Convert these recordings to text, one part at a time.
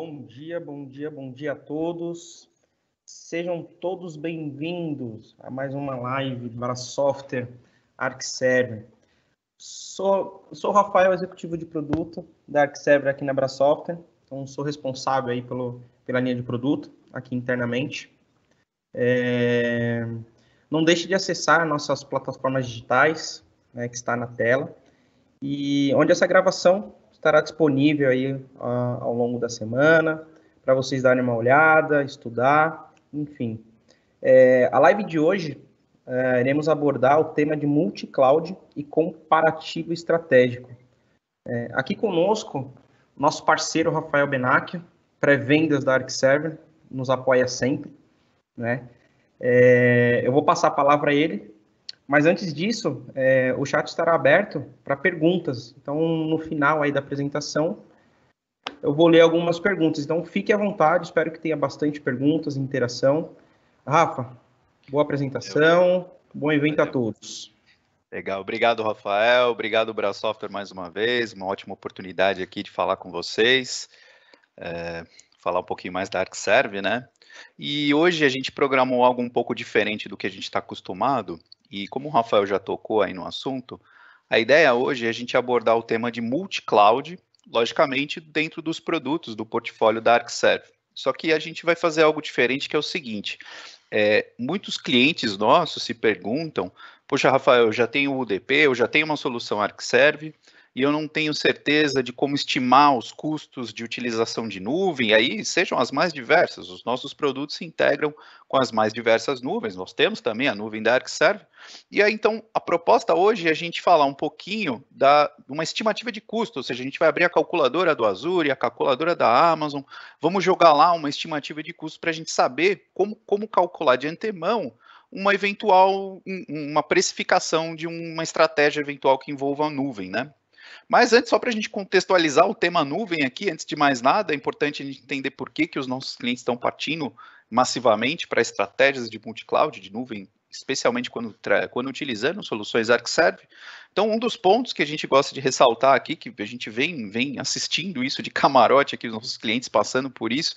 Bom dia, bom dia, bom dia a todos. Sejam todos bem-vindos a mais uma live para software ArcServer. Sou, sou Rafael, executivo de produto da ArcServer aqui na Brasoftware. Então, sou responsável aí pelo, pela linha de produto aqui internamente. É, não deixe de acessar nossas plataformas digitais, né, que está na tela, e onde essa gravação estará disponível aí uh, ao longo da semana para vocês darem uma olhada, estudar, enfim. É, a live de hoje é, iremos abordar o tema de multi-cloud e comparativo estratégico. É, aqui conosco, nosso parceiro Rafael Benacchio, pré-vendas da ArcServer, nos apoia sempre. Né? É, eu vou passar a palavra a ele mas antes disso, é, o chat estará aberto para perguntas. Então, no final aí da apresentação, eu vou ler algumas perguntas. Então, fique à vontade, espero que tenha bastante perguntas, interação. Rafa, boa apresentação, bom evento a todos. Legal, obrigado Rafael, obrigado Bra Software mais uma vez, uma ótima oportunidade aqui de falar com vocês, é, falar um pouquinho mais da ArcServe, né? E hoje a gente programou algo um pouco diferente do que a gente está acostumado, e como o Rafael já tocou aí no assunto, a ideia hoje é a gente abordar o tema de multi-cloud, logicamente dentro dos produtos do portfólio da ArcServe. Só que a gente vai fazer algo diferente, que é o seguinte: é, muitos clientes nossos se perguntam, poxa, Rafael, eu já tenho o UDP, eu já tenho uma solução ArcServe, e eu não tenho certeza de como estimar os custos de utilização de nuvem, aí sejam as mais diversas, os nossos produtos se integram com as mais diversas nuvens, nós temos também a nuvem da ArcServe, e aí então a proposta hoje é a gente falar um pouquinho da uma estimativa de custo, ou seja, a gente vai abrir a calculadora do Azure, a calculadora da Amazon, vamos jogar lá uma estimativa de custo para a gente saber como, como calcular de antemão uma eventual, uma precificação de uma estratégia eventual que envolva a nuvem, né? Mas antes, só para a gente contextualizar o tema nuvem aqui, antes de mais nada, é importante a gente entender por que, que os nossos clientes estão partindo massivamente para estratégias de multi-cloud, de nuvem, especialmente quando, quando utilizando soluções ArcServe. Então, um dos pontos que a gente gosta de ressaltar aqui, que a gente vem, vem assistindo isso de camarote aqui, os nossos clientes passando por isso,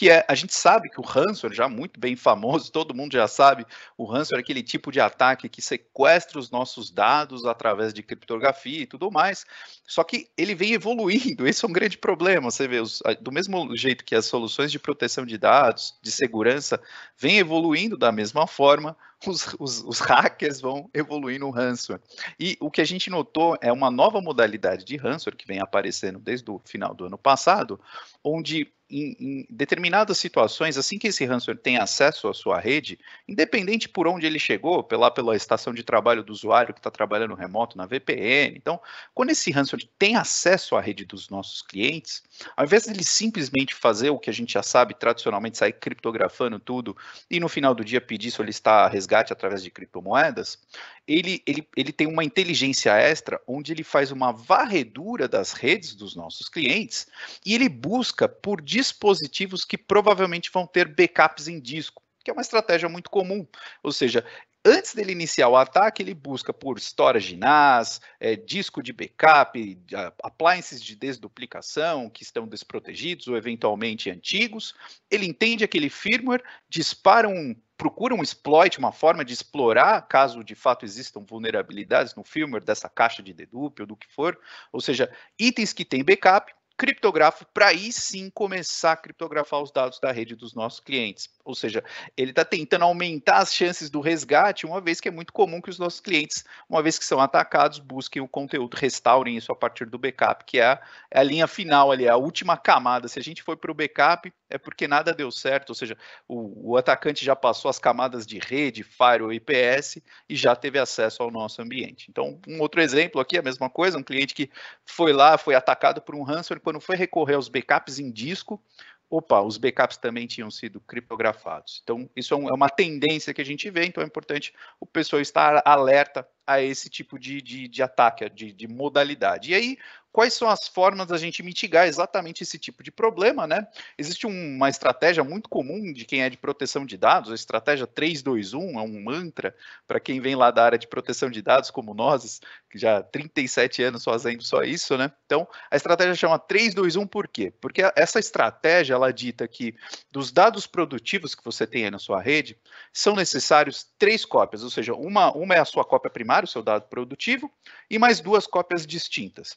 que é, a gente sabe que o ransomware, já muito bem famoso, todo mundo já sabe, o ransomware é aquele tipo de ataque que sequestra os nossos dados através de criptografia e tudo mais, só que ele vem evoluindo, esse é um grande problema, você vê, os, do mesmo jeito que as soluções de proteção de dados, de segurança, vêm evoluindo da mesma forma, os, os, os, hackers vão evoluindo o ransomware. E o que a gente notou é uma nova modalidade de ransomware que vem aparecendo desde o final do ano passado, onde em, em, determinadas situações, assim que esse ransomware tem acesso à sua rede, independente por onde ele chegou, pela, pela estação de trabalho do usuário que está trabalhando remoto na VPN, então, quando esse ransomware tem acesso à rede dos nossos clientes, ao invés de ele simplesmente fazer o que a gente já sabe tradicionalmente, sair criptografando tudo e no final do dia pedir solicitar resgate através de criptomoedas, ele, ele, ele tem uma inteligência extra onde ele faz uma varredura das redes dos nossos clientes e ele busca por dispositivos que provavelmente vão ter backups em disco, que é uma estratégia muito comum. Ou seja, antes dele iniciar o ataque, ele busca por storage NAS, é, disco de backup, appliances de desduplicação que estão desprotegidos ou eventualmente antigos. Ele entende aquele firmware, dispara um, procura um exploit, uma forma de explorar, caso de fato existam vulnerabilidades no firmware dessa caixa de dedupe ou do que for, ou seja, itens que têm backup, criptografo para aí sim começar a criptografar os dados da rede dos nossos clientes. Ou seja, ele está tentando aumentar as chances do resgate, uma vez que é muito comum que os nossos clientes, uma vez que são atacados, busquem o conteúdo, restaurem isso a partir do backup, que é a, é a linha final ali, é a última camada. Se a gente foi para o backup, é porque nada deu certo, ou seja, o, o atacante já passou as camadas de rede, firewall, IPS e já teve acesso ao nosso ambiente. Então, um outro exemplo aqui, é a mesma coisa, um cliente que foi lá, foi atacado por um ransomware, quando foi recorrer aos backups em disco, opa, os backups também tinham sido criptografados. Então, isso é, é uma tendência que a gente vê, então é importante o pessoal estar alerta a esse tipo de, de, de ataque, de, de modalidade. E aí, quais são as formas da gente mitigar exatamente esse tipo de problema, né? Existe uma estratégia muito comum de quem é de proteção de dados, a estratégia 321 é um mantra para quem vem lá da área de proteção de dados, como nós, que já há 37 anos fazendo só isso, né? Então, a estratégia chama 321 por quê? Porque essa estratégia, ela dita que dos dados produtivos que você tem aí na sua rede, são necessários três cópias, ou seja, uma, uma é a sua cópia primária, o seu dado produtivo, e mais duas cópias distintas.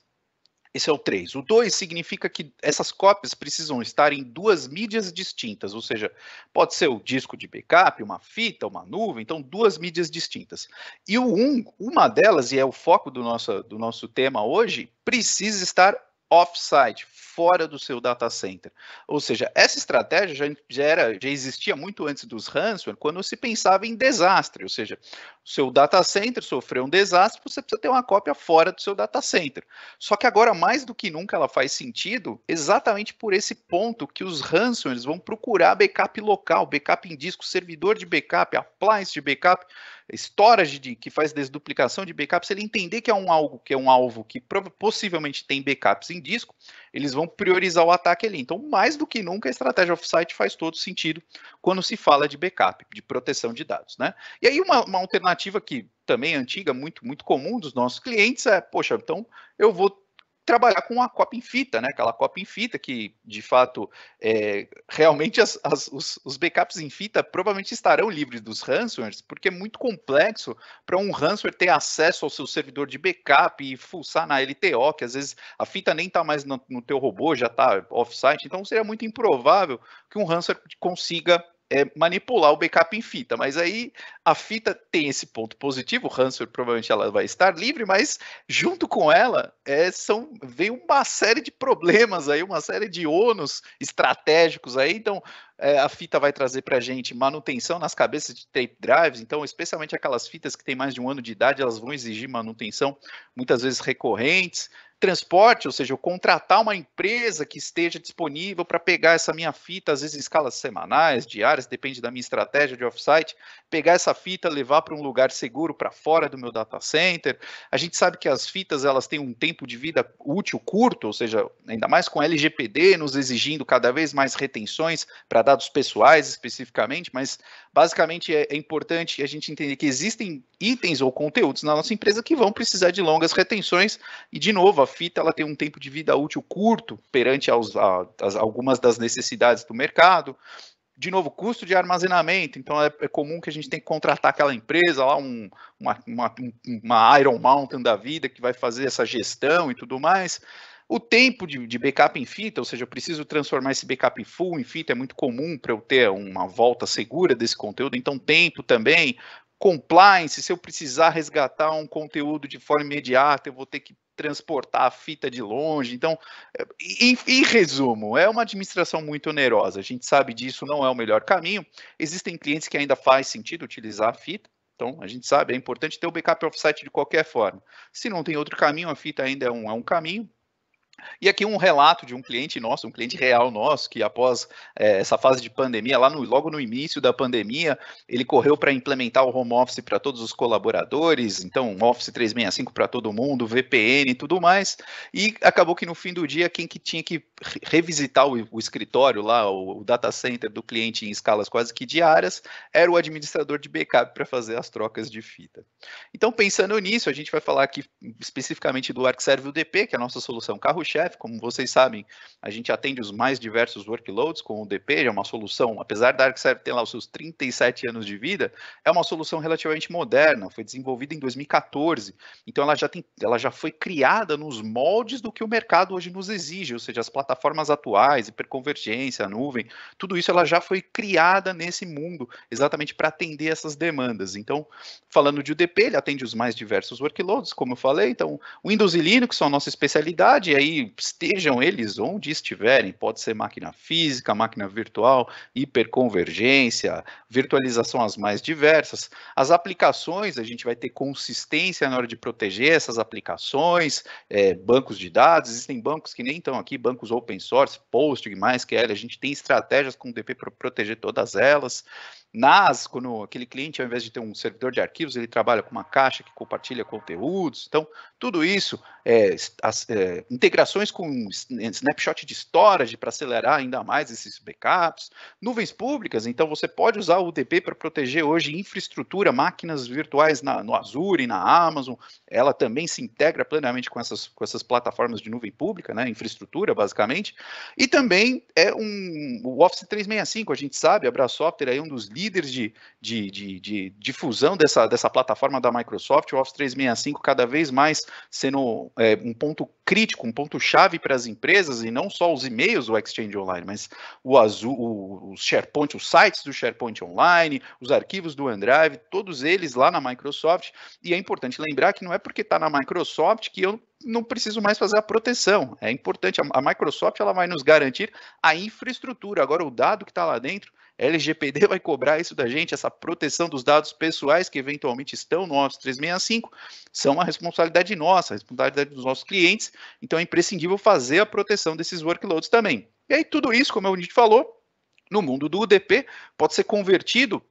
Esse é o 3. O 2 significa que essas cópias precisam estar em duas mídias distintas, ou seja, pode ser o disco de backup, uma fita, uma nuvem, então duas mídias distintas. E o 1, um, uma delas, e é o foco do nosso, do nosso tema hoje, precisa estar off-site, fora do seu data center. Ou seja, essa estratégia já, era, já existia muito antes dos ransomware, quando se pensava em desastre, ou seja, o seu data center sofreu um desastre, você precisa ter uma cópia fora do seu data center. Só que agora, mais do que nunca, ela faz sentido exatamente por esse ponto que os ransomers vão procurar backup local, backup em disco, servidor de backup, appliance de backup, storage de, que faz desduplicação de backups, ele entender que é um algo que é um alvo que possivelmente tem backups em disco, eles vão priorizar o ataque ali. Então, mais do que nunca, a estratégia offsite faz todo sentido quando se fala de backup, de proteção de dados, né? E aí uma, uma alternativa que também é antiga, muito, muito comum dos nossos clientes é, poxa, então eu vou trabalhar com a copa em fita, né? Aquela copa em fita que, de fato, é, realmente as, as, os, os, backups em fita provavelmente estarão livres dos ransomers, porque é muito complexo para um ransomware ter acesso ao seu servidor de backup e fuçar na LTO, que às vezes a fita nem está mais no, no teu robô, já está off-site, então seria muito improvável que um ransomware consiga é manipular o backup em fita, mas aí a fita tem esse ponto positivo, o ransomware provavelmente ela vai estar livre, mas junto com ela é, são, vem uma série de problemas aí, uma série de ônus estratégicos aí, então é, a fita vai trazer para a gente manutenção nas cabeças de tape drives, então especialmente aquelas fitas que têm mais de um ano de idade, elas vão exigir manutenção muitas vezes recorrentes, transporte, ou seja, eu contratar uma empresa que esteja disponível para pegar essa minha fita, às vezes em escalas semanais, diárias, depende da minha estratégia de offsite, pegar essa fita, levar para um lugar seguro para fora do meu data center. A gente sabe que as fitas elas têm um tempo de vida útil curto, ou seja, ainda mais com LGPD nos exigindo cada vez mais retenções para dados pessoais especificamente, mas basicamente é, é importante a gente entender que existem itens ou conteúdos na nossa empresa que vão precisar de longas retenções e de novo a fita ela tem um tempo de vida útil curto perante aos, a, as, algumas das necessidades do mercado. De novo, custo de armazenamento. Então é, é comum que a gente tem que contratar aquela empresa lá, um, uma, uma, uma Iron Mountain da vida que vai fazer essa gestão e tudo mais. O tempo de, de, backup em fita, ou seja, eu preciso transformar esse backup full em fita, é muito comum para eu ter uma volta segura desse conteúdo, então tempo também. Compliance, se eu precisar resgatar um conteúdo de forma imediata, eu vou ter que transportar a fita de longe. Então, eh, em, em, resumo, é uma administração muito onerosa. A gente sabe disso, não é o melhor caminho. Existem clientes que ainda faz sentido utilizar a fita. Então, a gente sabe, é importante ter o backup offsite de qualquer forma. Se não tem outro caminho, a fita ainda é um, é um caminho. E aqui um relato de um cliente nosso, um cliente real nosso, que após é, essa fase de pandemia, lá no, logo no início da pandemia, ele correu para implementar o home office para todos os colaboradores, então Office 365 para todo mundo, VPN e tudo mais, e acabou que no fim do dia, quem que tinha que revisitar o, o escritório lá, o, o, data center do cliente em escalas quase que diárias, era o administrador de backup para fazer as trocas de fita. Então, pensando nisso, a gente vai falar aqui especificamente do ArcServe UDP, que é a nossa solução carro chefe como vocês sabem, a gente atende os mais diversos workloads com o DP, é uma solução, apesar da ArcServe ter lá os seus 37 anos de vida, é uma solução relativamente moderna, foi desenvolvida em 2014, então ela já, tem, ela já foi criada nos moldes do que o mercado hoje nos exige, ou seja, as plataformas atuais, hiperconvergência, nuvem, tudo isso ela já foi criada nesse mundo, exatamente para atender essas demandas. Então, falando de UDP, ele atende os mais diversos workloads, como eu falei, então Windows e Linux são a nossa especialidade, e aí estejam eles onde estiverem, pode ser máquina física, máquina virtual, hiperconvergência, virtualização as mais diversas. As aplicações, a gente vai ter consistência na hora de proteger essas aplicações, é, bancos de dados, existem bancos que nem estão aqui, bancos open source, Post, mais que a gente tem estratégias com o DP para proteger todas elas. NAS, quando aquele cliente, ao invés de ter um servidor de arquivos, ele trabalha com uma caixa que compartilha conteúdos. Então, tudo isso, é, as, é, integrações com snapshot de storage para acelerar ainda mais esses backups, nuvens públicas. Então, você pode usar o UDP para proteger hoje infraestrutura, máquinas virtuais na, no Azure e na Amazon. Ela também se integra plenamente com essas, com essas plataformas de nuvem pública, né, infraestrutura, basicamente. E também é um, o Office 365, a gente sabe, a Software é um dos líderes líderes de, de, de, de difusão dessa, dessa plataforma da Microsoft, o Office 365 cada vez mais sendo é, um ponto crítico, um ponto chave para as empresas, e não só os e-mails do Exchange Online, mas o Azul, o, o SharePoint, os sites do SharePoint Online, os arquivos do OneDrive, todos eles lá na Microsoft. E é importante lembrar que não é porque está na Microsoft que eu não preciso mais fazer a proteção. É importante, a, Microsoft ela vai nos garantir a infraestrutura. Agora, o dado que está lá dentro, LGPD vai cobrar isso da gente, essa proteção dos dados pessoais que eventualmente estão no Office 365, são a responsabilidade nossa, a responsabilidade dos nossos clientes, então é imprescindível fazer a proteção desses workloads também. E aí tudo isso, como a gente falou, no mundo do UDP, pode ser convertido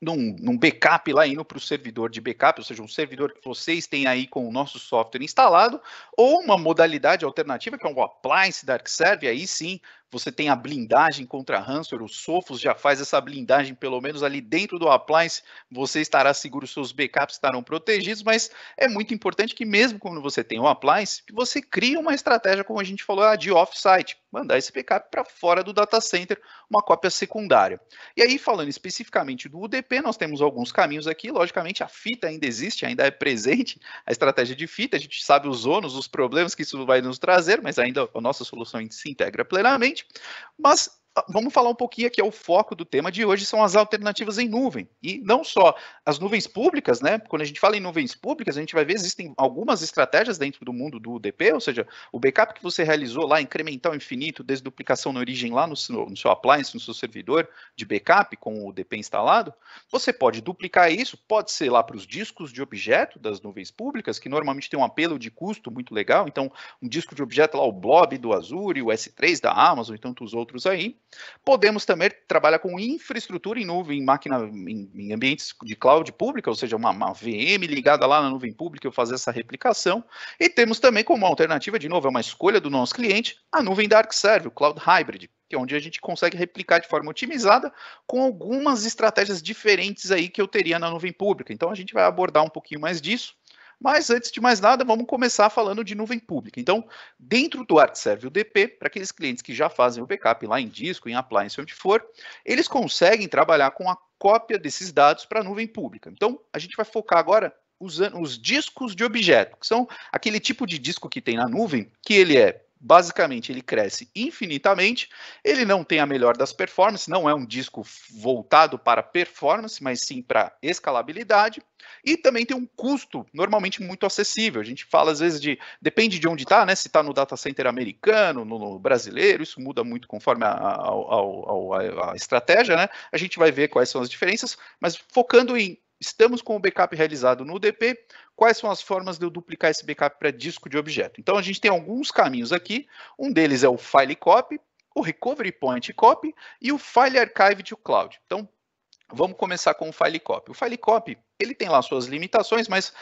num, num, backup lá indo para o servidor de backup, ou seja, um servidor que vocês têm aí com o nosso software instalado, ou uma modalidade alternativa, que é um appliance dark serve, aí sim você tem a blindagem contra ransomware, o Sophos já faz essa blindagem, pelo menos ali dentro do appliance, você estará seguro, seus backups estarão protegidos, mas é muito importante que mesmo quando você tem um appliance, que você crie uma estratégia, como a gente falou, de off-site, mandar esse backup para fora do data center, uma cópia secundária. E aí, falando especificamente do UDP, nós temos alguns caminhos aqui, logicamente a fita ainda existe, ainda é presente, a estratégia de fita, a gente sabe os ônus, os problemas que isso vai nos trazer, mas ainda a nossa solução se integra plenamente. Mas vamos falar um pouquinho que é o foco do tema de hoje são as alternativas em nuvem e não só as nuvens públicas, né? Quando a gente fala em nuvens públicas, a gente vai ver existem algumas estratégias dentro do mundo do UDP, ou seja, o backup que você realizou lá, incremental infinito, desduplicação na origem lá no seu, no seu appliance, no seu servidor de backup com o UDP instalado, você pode duplicar isso, pode ser lá para os discos de objeto das nuvens públicas que normalmente tem um apelo de custo muito legal, então um disco de objeto lá o Blob do Azure, o S3 da Amazon, e tantos outros aí Podemos também trabalhar com infraestrutura em nuvem, em máquina, em, em ambientes de cloud pública, ou seja, uma, uma, VM ligada lá na nuvem pública, e fazer essa replicação. E temos também como alternativa, de novo, é uma escolha do nosso cliente, a nuvem Dark Server, o Cloud Hybrid, que é onde a gente consegue replicar de forma otimizada com algumas estratégias diferentes aí que eu teria na nuvem pública. Então a gente vai abordar um pouquinho mais disso. Mas antes de mais nada, vamos começar falando de nuvem pública. Então, dentro do ArtServe UDP, para aqueles clientes que já fazem o backup lá em disco, em appliance, onde for, eles conseguem trabalhar com a cópia desses dados para a nuvem pública. Então, a gente vai focar agora usando os discos de objeto, que são aquele tipo de disco que tem na nuvem, que ele é Basicamente, ele cresce infinitamente. Ele não tem a melhor das performances, não é um disco voltado para performance, mas sim para escalabilidade. E também tem um custo normalmente muito acessível. A gente fala às vezes de depende de onde está, né? Se está no data center americano, no, no, brasileiro, isso muda muito conforme a, a, a, a estratégia, né? A gente vai ver quais são as diferenças, mas focando em Estamos com o backup realizado no UDP. Quais são as formas de eu duplicar esse backup para disco de objeto? Então, a gente tem alguns caminhos aqui. Um deles é o File Copy, o Recovery Point Copy e o File Archive to Cloud. Então, vamos começar com o File Copy. O File Copy, ele tem lá suas limitações, mas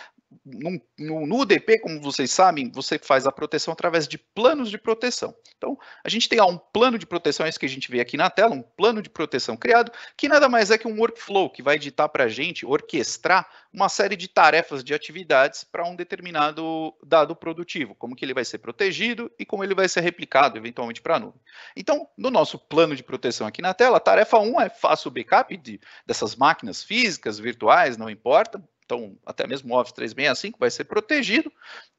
no, no, UDP, como vocês sabem, você faz a proteção através de planos de proteção. Então, a gente tem lá um plano de proteção, é isso que a gente vê aqui na tela, um plano de proteção criado, que nada mais é que um workflow que vai editar para a gente, orquestrar uma série de tarefas, de atividades para um determinado dado produtivo, como que ele vai ser protegido e como ele vai ser replicado, eventualmente, para a nuvem. Então, no nosso plano de proteção aqui na tela, a tarefa 1 é faça o backup de, dessas máquinas físicas, virtuais, não importa, então até mesmo o Office 365 vai ser protegido.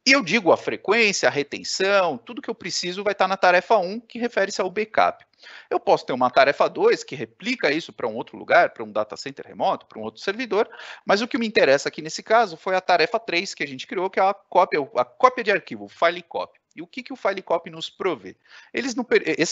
E eu digo a frequência, a retenção, tudo que eu preciso vai estar na tarefa 1, que refere-se ao backup. Eu posso ter uma tarefa 2 que replica isso para um outro lugar, para um data center remoto, para um outro servidor, mas o que me interessa aqui nesse caso foi a tarefa 3 que a gente criou, que é a cópia, a cópia de arquivo, file copy. E o que, que o Filecopy nos provê? Eles não,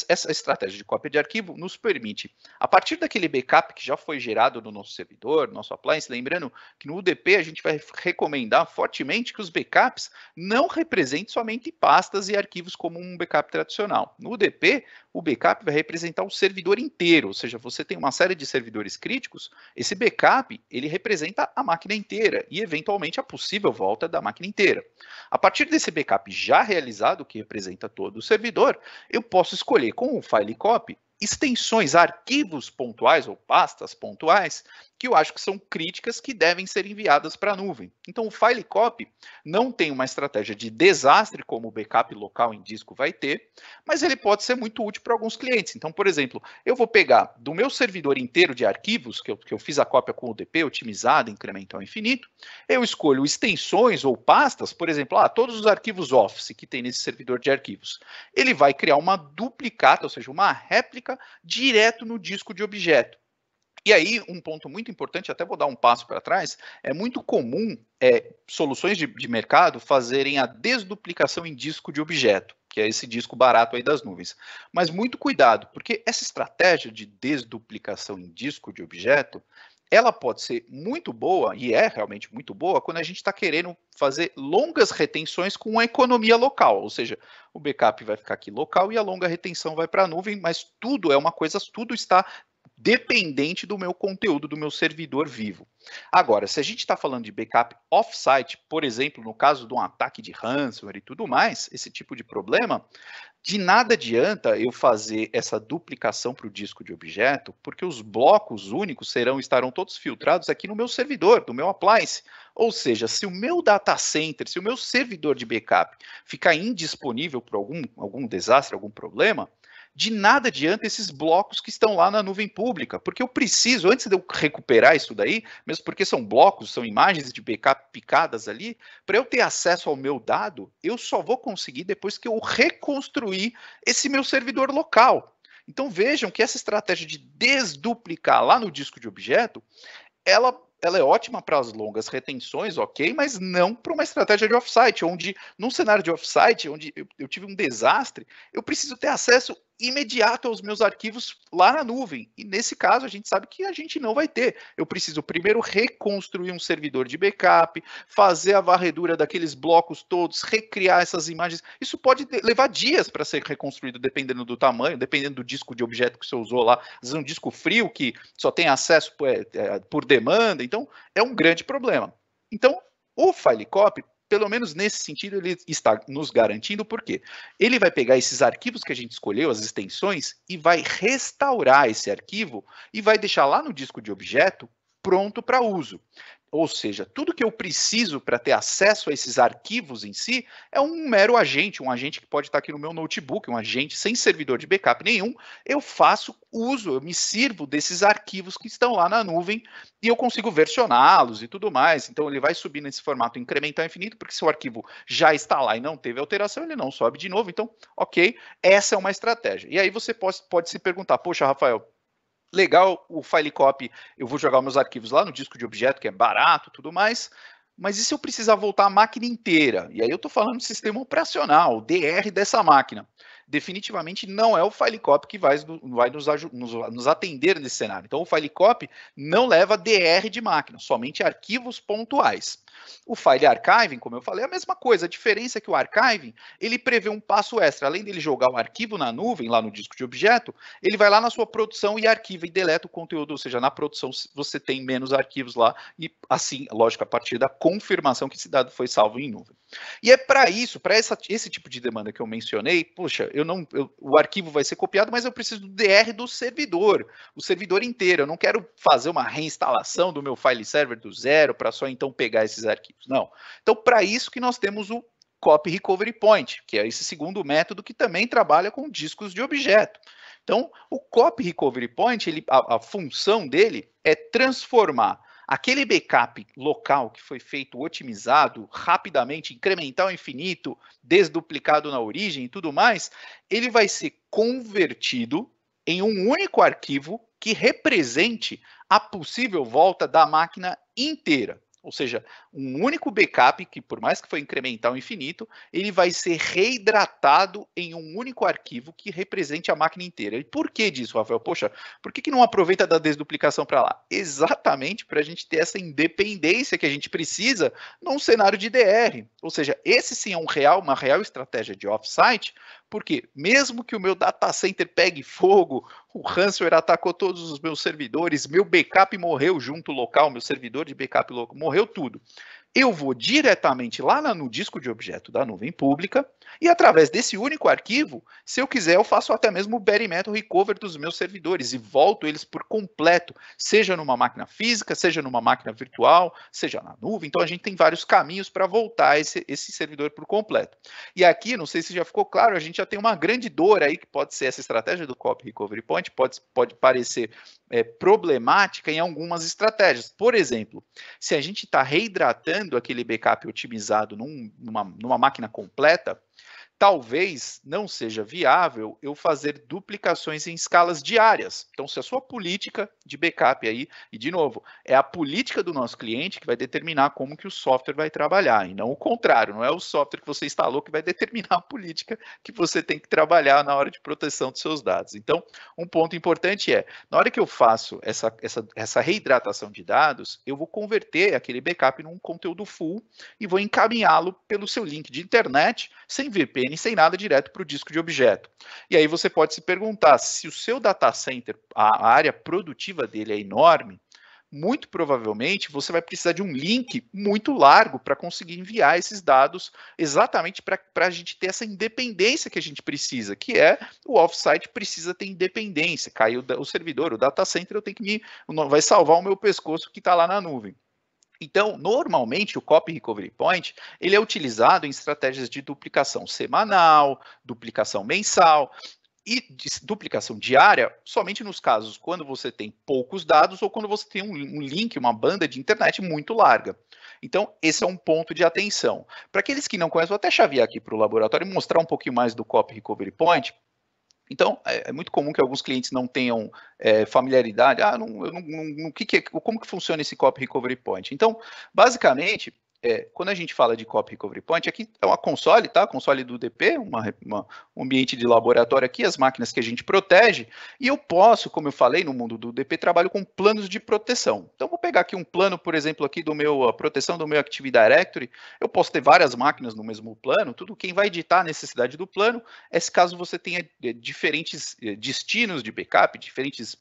essa estratégia de cópia de arquivo nos permite, a partir daquele backup que já foi gerado no nosso servidor, nosso appliance, lembrando que no UDP a gente vai recomendar fortemente que os backups não representem somente pastas e arquivos como um backup tradicional. No UDP, o backup vai representar o servidor inteiro, ou seja, você tem uma série de servidores críticos, esse backup ele representa a máquina inteira e eventualmente a possível volta da máquina inteira. A partir desse backup já realizado, dado que representa todo o servidor, eu posso escolher com o file copy extensões, arquivos pontuais ou pastas pontuais que eu acho que são críticas que devem ser enviadas para a nuvem. Então, o file copy não tem uma estratégia de desastre como o backup local em disco vai ter, mas ele pode ser muito útil para alguns clientes. Então, por exemplo, eu vou pegar do meu servidor inteiro de arquivos, que eu, que eu fiz a cópia com o DP otimizada, incremental infinito, eu escolho extensões ou pastas, por exemplo, ah, todos os arquivos Office que tem nesse servidor de arquivos. Ele vai criar uma duplicata, ou seja, uma réplica direto no disco de objeto. E aí, um ponto muito importante, até vou dar um passo para trás, é muito comum é, soluções de, de mercado fazerem a desduplicação em disco de objeto que é esse disco barato aí das nuvens. Mas muito cuidado, porque essa estratégia de desduplicação em disco de objeto, ela pode ser muito boa, e é realmente muito boa, quando a gente está querendo fazer longas retenções com a economia local, ou seja, o backup vai ficar aqui local e a longa retenção vai para a nuvem, mas tudo é uma coisa, tudo está dependente do meu conteúdo, do meu servidor vivo. Agora, se a gente está falando de backup off-site, por exemplo, no caso de um ataque de ransomware e tudo mais, esse tipo de problema, de nada adianta eu fazer essa duplicação para o disco de objeto, porque os blocos únicos serão estarão todos filtrados aqui no meu servidor, no meu appliance. Ou seja, se o meu data center, se o meu servidor de backup ficar indisponível por algum, algum desastre, algum problema, de nada adianta esses blocos que estão lá na nuvem pública, porque eu preciso, antes de eu recuperar isso daí, mesmo porque são blocos, são imagens de backup picadas ali, para eu ter acesso ao meu dado, eu só vou conseguir depois que eu reconstruir esse meu servidor local. Então vejam que essa estratégia de desduplicar lá no disco de objeto, ela ela é ótima para as longas retenções, ok, mas não para uma estratégia de offsite, onde, num cenário de offsite, onde eu, eu, tive um desastre, eu preciso ter acesso imediato aos meus arquivos lá na nuvem. E nesse caso, a gente sabe que a gente não vai ter. Eu preciso primeiro reconstruir um servidor de backup, fazer a varredura daqueles blocos todos, recriar essas imagens. Isso pode levar dias para ser reconstruído, dependendo do tamanho, dependendo do disco de objeto que você usou lá. Às vezes, é um disco frio que só tem acesso por, é, é, por demanda. Então, é um grande problema. Então, o Filecopy pelo menos nesse sentido, ele está nos garantindo, Por quê? ele vai pegar esses arquivos que a gente escolheu, as extensões, e vai restaurar esse arquivo e vai deixar lá no disco de objeto pronto para uso. Ou seja, tudo que eu preciso para ter acesso a esses arquivos em si é um mero agente, um agente que pode estar aqui no meu notebook, um agente sem servidor de backup nenhum. Eu faço uso, eu me sirvo desses arquivos que estão lá na nuvem e eu consigo versioná-los e tudo mais. Então ele vai subir nesse formato incremental infinito, porque se o arquivo já está lá e não teve alteração, ele não sobe de novo. Então, ok, essa é uma estratégia. E aí você pode, pode se perguntar, poxa, Rafael, legal o filecop, eu vou jogar meus arquivos lá no disco de objeto, que é barato tudo mais, mas e se eu precisar voltar a máquina inteira? E aí eu estou falando do sistema operacional, DR dessa máquina. Definitivamente não é o filecop que vai, vai nos, nos, nos, atender nesse cenário. Então o filecop não leva DR de máquina, somente arquivos pontuais. O file archiving, como eu falei, é a mesma coisa. A diferença é que o archiving, ele prevê um passo extra. Além dele jogar o arquivo na nuvem, lá no disco de objeto, ele vai lá na sua produção e arquiva e deleta o conteúdo. Ou seja, na produção você tem menos arquivos lá e assim, lógico, a partir da confirmação que esse dado foi salvo em nuvem. E é para isso, para esse tipo de demanda que eu mencionei, puxa, eu não, eu, o arquivo vai ser copiado, mas eu preciso do DR do servidor, o servidor inteiro. Eu não quero fazer uma reinstalação do meu file server do zero para só então pegar esses esses arquivos. Não. Então, para isso que nós temos o Copy Recovery Point, que é esse segundo método que também trabalha com discos de objeto. Então, o Copy Recovery Point, ele, a, a função dele é transformar aquele backup local que foi feito otimizado, rapidamente, incremental infinito, desduplicado na origem e tudo mais, ele vai ser convertido em um único arquivo que represente a possível volta da máquina inteira. Ou seja, um único backup, que por mais que foi incremental infinito, ele vai ser reidratado em um único arquivo que represente a máquina inteira. E por que disso, Rafael? Poxa, por que, que não aproveita da desduplicação para lá? Exatamente para a gente ter essa independência que a gente precisa num cenário de DR. Ou seja, esse sim é um real, uma real estratégia de offsite porque mesmo que o meu data center pegue fogo, o ransomware atacou todos os meus servidores, meu backup morreu junto local, meu servidor de backup local, morreu tudo eu vou diretamente lá no disco de objeto da nuvem pública e através desse único arquivo, se eu quiser, eu faço até mesmo o bare metal recover dos meus servidores e volto eles por completo, seja numa máquina física, seja numa máquina virtual, seja na nuvem. Então a gente tem vários caminhos para voltar esse, esse servidor por completo. E aqui, não sei se já ficou claro, a gente já tem uma grande dor aí que pode ser essa estratégia do copy recovery point, pode, pode parecer é, problemática em algumas estratégias. Por exemplo, se a gente está reidratando gerando aquele backup otimizado num, numa, numa máquina completa, talvez não seja viável eu fazer duplicações em escalas diárias. Então, se a sua política de backup aí, e de novo, é a política do nosso cliente que vai determinar como que o software vai trabalhar, e não o contrário, não é o software que você instalou que vai determinar a política que você tem que trabalhar na hora de proteção dos seus dados. Então, um ponto importante é, na hora que eu faço essa, essa, essa reidratação de dados, eu vou converter aquele backup num conteúdo full e vou encaminhá-lo pelo seu link de internet, sem VPN, CDN sem nada direto para o disco de objeto. E aí você pode se perguntar se o seu data center, a área produtiva dele é enorme, muito provavelmente você vai precisar de um link muito largo para conseguir enviar esses dados exatamente para a gente ter essa independência que a gente precisa, que é o offsite precisa ter independência. Caiu o servidor, o data center, eu tenho que me. Vai salvar o meu pescoço que está lá na nuvem. Então, normalmente, o Copy Recovery Point ele é utilizado em estratégias de duplicação semanal, duplicação mensal e duplicação diária, somente nos casos quando você tem poucos dados ou quando você tem um, um link, uma banda de internet muito larga. Então, esse é um ponto de atenção. Para aqueles que não conhecem, vou até chavear aqui para o laboratório e mostrar um pouquinho mais do Copy Recovery Point, então, é, é, muito comum que alguns clientes não tenham é, familiaridade. Ah, não, eu não, não, que que, é, como que funciona esse copy recovery point? Então, basicamente, é, quando a gente fala de copy recovery point, aqui é uma console, tá? Console do DP, uma, uma, um ambiente de laboratório aqui, as máquinas que a gente protege, e eu posso, como eu falei, no mundo do DP, trabalho com planos de proteção. Então, vou pegar aqui um plano, por exemplo, aqui do meu, a proteção do meu Active Directory, eu posso ter várias máquinas no mesmo plano, tudo quem vai editar a necessidade do plano é se caso você tenha é, diferentes é, destinos de backup, diferentes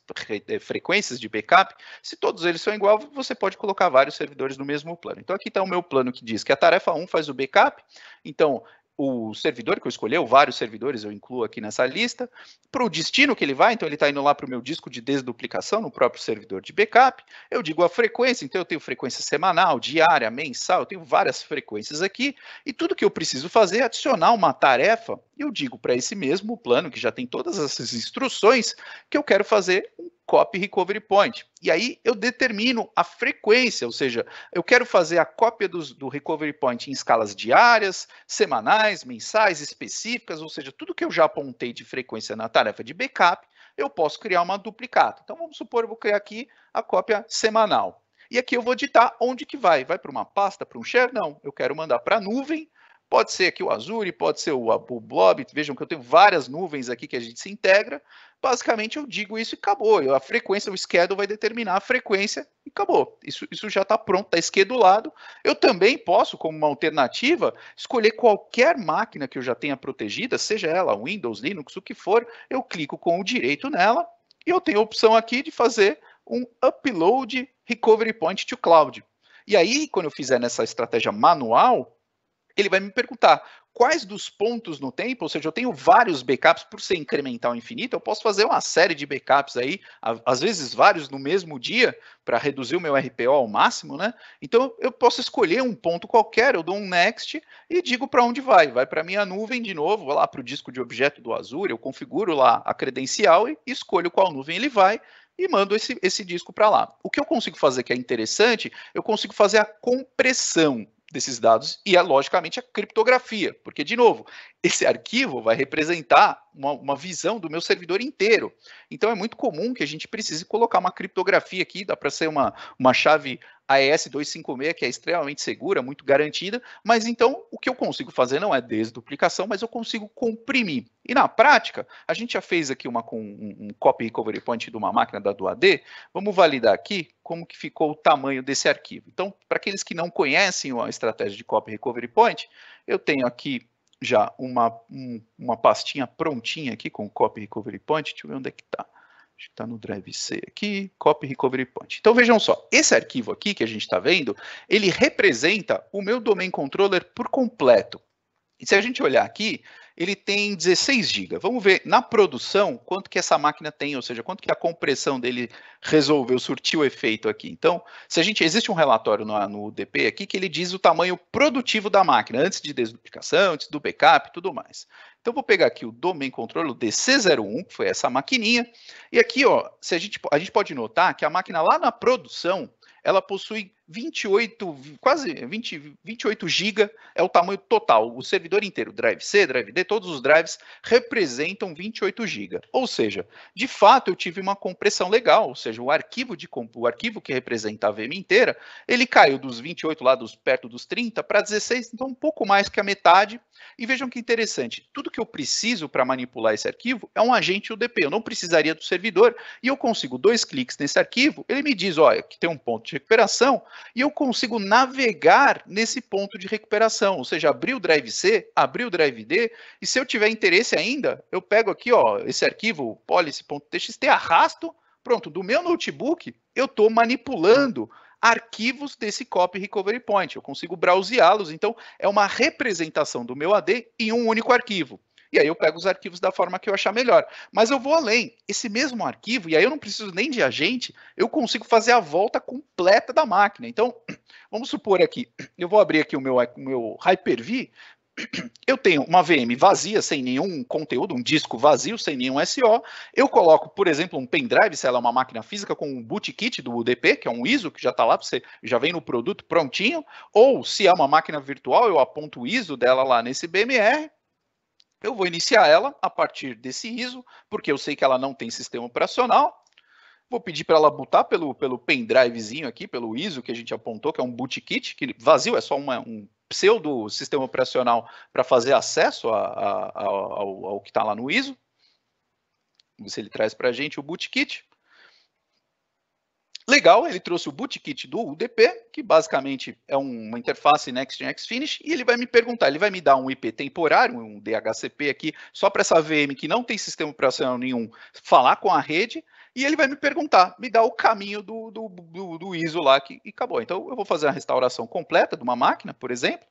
é, frequências de backup, se todos eles são igual, você pode colocar vários servidores no mesmo plano. Então, aqui está o meu plano que diz que a tarefa 1 faz o backup, então o servidor que eu escolheu, vários servidores eu incluo aqui nessa lista, para o destino que ele vai, então ele está indo lá para o meu disco de desduplicação no próprio servidor de backup, eu digo a frequência, então eu tenho frequência semanal, diária, mensal, eu tenho várias frequências aqui, e tudo que eu preciso fazer é adicionar uma tarefa, eu digo para esse mesmo plano, que já tem todas essas instruções, que eu quero fazer um copy recovery point. E aí eu determino a frequência, ou seja, eu quero fazer a cópia do, do recovery point em escalas diárias, semanais, mensais, específicas, ou seja, tudo que eu já apontei de frequência na tarefa de backup, eu posso criar uma duplicata. Então vamos supor, eu vou criar aqui a cópia semanal. E aqui eu vou ditar onde que vai. Vai para uma pasta, para um share? Não, eu quero mandar para a nuvem, Pode ser aqui o Azure, pode ser o, o Blob, vejam que eu tenho várias nuvens aqui que a gente se integra, basicamente eu digo isso e acabou. Eu, a frequência, o schedule vai determinar a frequência e acabou. Isso, isso já está pronto, está esquedulado. Eu também posso, como uma alternativa, escolher qualquer máquina que eu já tenha protegida, seja ela Windows, Linux, o que for, eu clico com o direito nela e eu tenho a opção aqui de fazer um upload recovery point to cloud. E aí, quando eu fizer nessa estratégia manual, ele vai me perguntar quais dos pontos no tempo, ou seja, eu tenho vários backups por ser incremental infinito, eu posso fazer uma série de backups aí, às vezes vários no mesmo dia, para reduzir o meu RPO ao máximo, né? Então eu posso escolher um ponto qualquer, eu dou um next e digo para onde vai. Vai para minha nuvem de novo, vou lá para o disco de objeto do Azure, eu configuro lá a credencial e escolho qual nuvem ele vai e mando esse, esse disco para lá. O que eu consigo fazer que é interessante, eu consigo fazer a compressão desses dados e é logicamente a criptografia, porque de novo, esse arquivo vai representar uma, uma, visão do meu servidor inteiro. Então é muito comum que a gente precise colocar uma criptografia aqui, dá para ser uma, uma chave a ES256, que é extremamente segura, muito garantida, mas então o que eu consigo fazer não é desduplicação, mas eu consigo comprimir. E na prática, a gente já fez aqui uma, um, um copy recovery point de uma máquina da do AD, vamos validar aqui como que ficou o tamanho desse arquivo. Então, para aqueles que não conhecem a estratégia de copy recovery point, eu tenho aqui já uma, um, uma pastinha prontinha aqui com copy recovery point, deixa eu ver onde é que está está no drive C aqui, copy recovery point. Então vejam só, esse arquivo aqui que a gente está vendo, ele representa o meu domain controller por completo. E se a gente olhar aqui, ele tem 16 GB. Vamos ver na produção quanto que essa máquina tem, ou seja, quanto que a compressão dele resolveu, surtiu efeito aqui. Então, se a gente existe um relatório no, no UDP aqui que ele diz o tamanho produtivo da máquina antes de desduplicação, antes do backup e tudo mais. Então, vou pegar aqui o domain control, o DC01, que foi essa maquininha. E aqui, ó, se a, gente, a gente pode notar que a máquina lá na produção, ela possui 28, quase 20, 28 GB é o tamanho total, o servidor inteiro, drive C, drive D, todos os drives representam 28 GB. Ou seja, de fato eu tive uma compressão legal, ou seja, o arquivo de o arquivo que representa a VM inteira, ele caiu dos 28 lá dos perto dos 30 para 16, então um pouco mais que a metade. E vejam que interessante, tudo que eu preciso para manipular esse arquivo é um agente UDP, eu não precisaria do servidor e eu consigo dois cliques nesse arquivo, ele me diz, olha, que tem um ponto de recuperação, e eu consigo navegar nesse ponto de recuperação, ou seja, abri o drive C, abri o drive D, e se eu tiver interesse ainda, eu pego aqui, ó, esse arquivo policy.txt, arrasto, pronto, do meu notebook, eu estou manipulando arquivos desse copy recovery point, eu consigo browseá-los, então é uma representação do meu AD em um único arquivo e aí eu pego os arquivos da forma que eu achar melhor. Mas eu vou além. Esse mesmo arquivo, e aí eu não preciso nem de agente, eu consigo fazer a volta completa da máquina. Então, vamos supor aqui, eu vou abrir aqui o meu, o meu Hyper-V, eu tenho uma VM vazia, sem nenhum conteúdo, um disco vazio, sem nenhum SO. Eu coloco, por exemplo, um pendrive, se ela é uma máquina física, com um boot kit do UDP, que é um ISO, que já está lá, você já vem no produto prontinho. Ou se é uma máquina virtual, eu aponto o ISO dela lá nesse BMR, eu vou iniciar ela a partir desse ISO, porque eu sei que ela não tem sistema operacional. Vou pedir para ela botar pelo, pelo pendrivezinho aqui, pelo ISO que a gente apontou, que é um bootkit, que vazio é só uma, um pseudo sistema operacional para fazer acesso a, a, a, ao, ao que está lá no ISO. Vamos ver se ele traz para a gente o bootkit. Legal, ele trouxe o bootkit do UDP, que basicamente é uma interface Next.js Finish, e ele vai me perguntar, ele vai me dar um IP temporário, um DHCP aqui, só para essa VM que não tem sistema operacional nenhum, falar com a rede, e ele vai me perguntar, me dá o caminho do, do, do, do ISO lá que, e acabou. Então, eu vou fazer a restauração completa de uma máquina, por exemplo,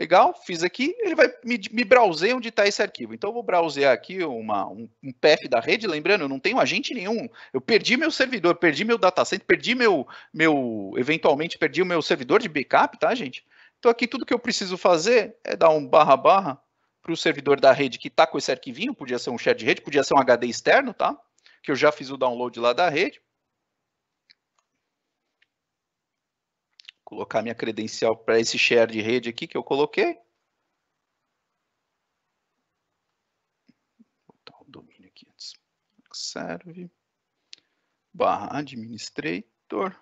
Legal, fiz aqui, ele vai me, me browsear onde está esse arquivo. Então, eu vou browsear aqui uma, um, um, da rede, lembrando, eu não tenho agente nenhum. Eu perdi meu servidor, perdi meu data center, perdi meu, meu eventualmente perdi o meu servidor de backup, tá, gente? Então, aqui tudo que eu preciso fazer é dar um barra barra para o servidor da rede que está com esse arquivinho, podia ser um share de rede, podia ser um HD externo, tá? Que eu já fiz o download lá da rede. colocar minha credencial para esse share de rede aqui que eu coloquei. Vou botar o domínio aqui antes. Serve barra administrator.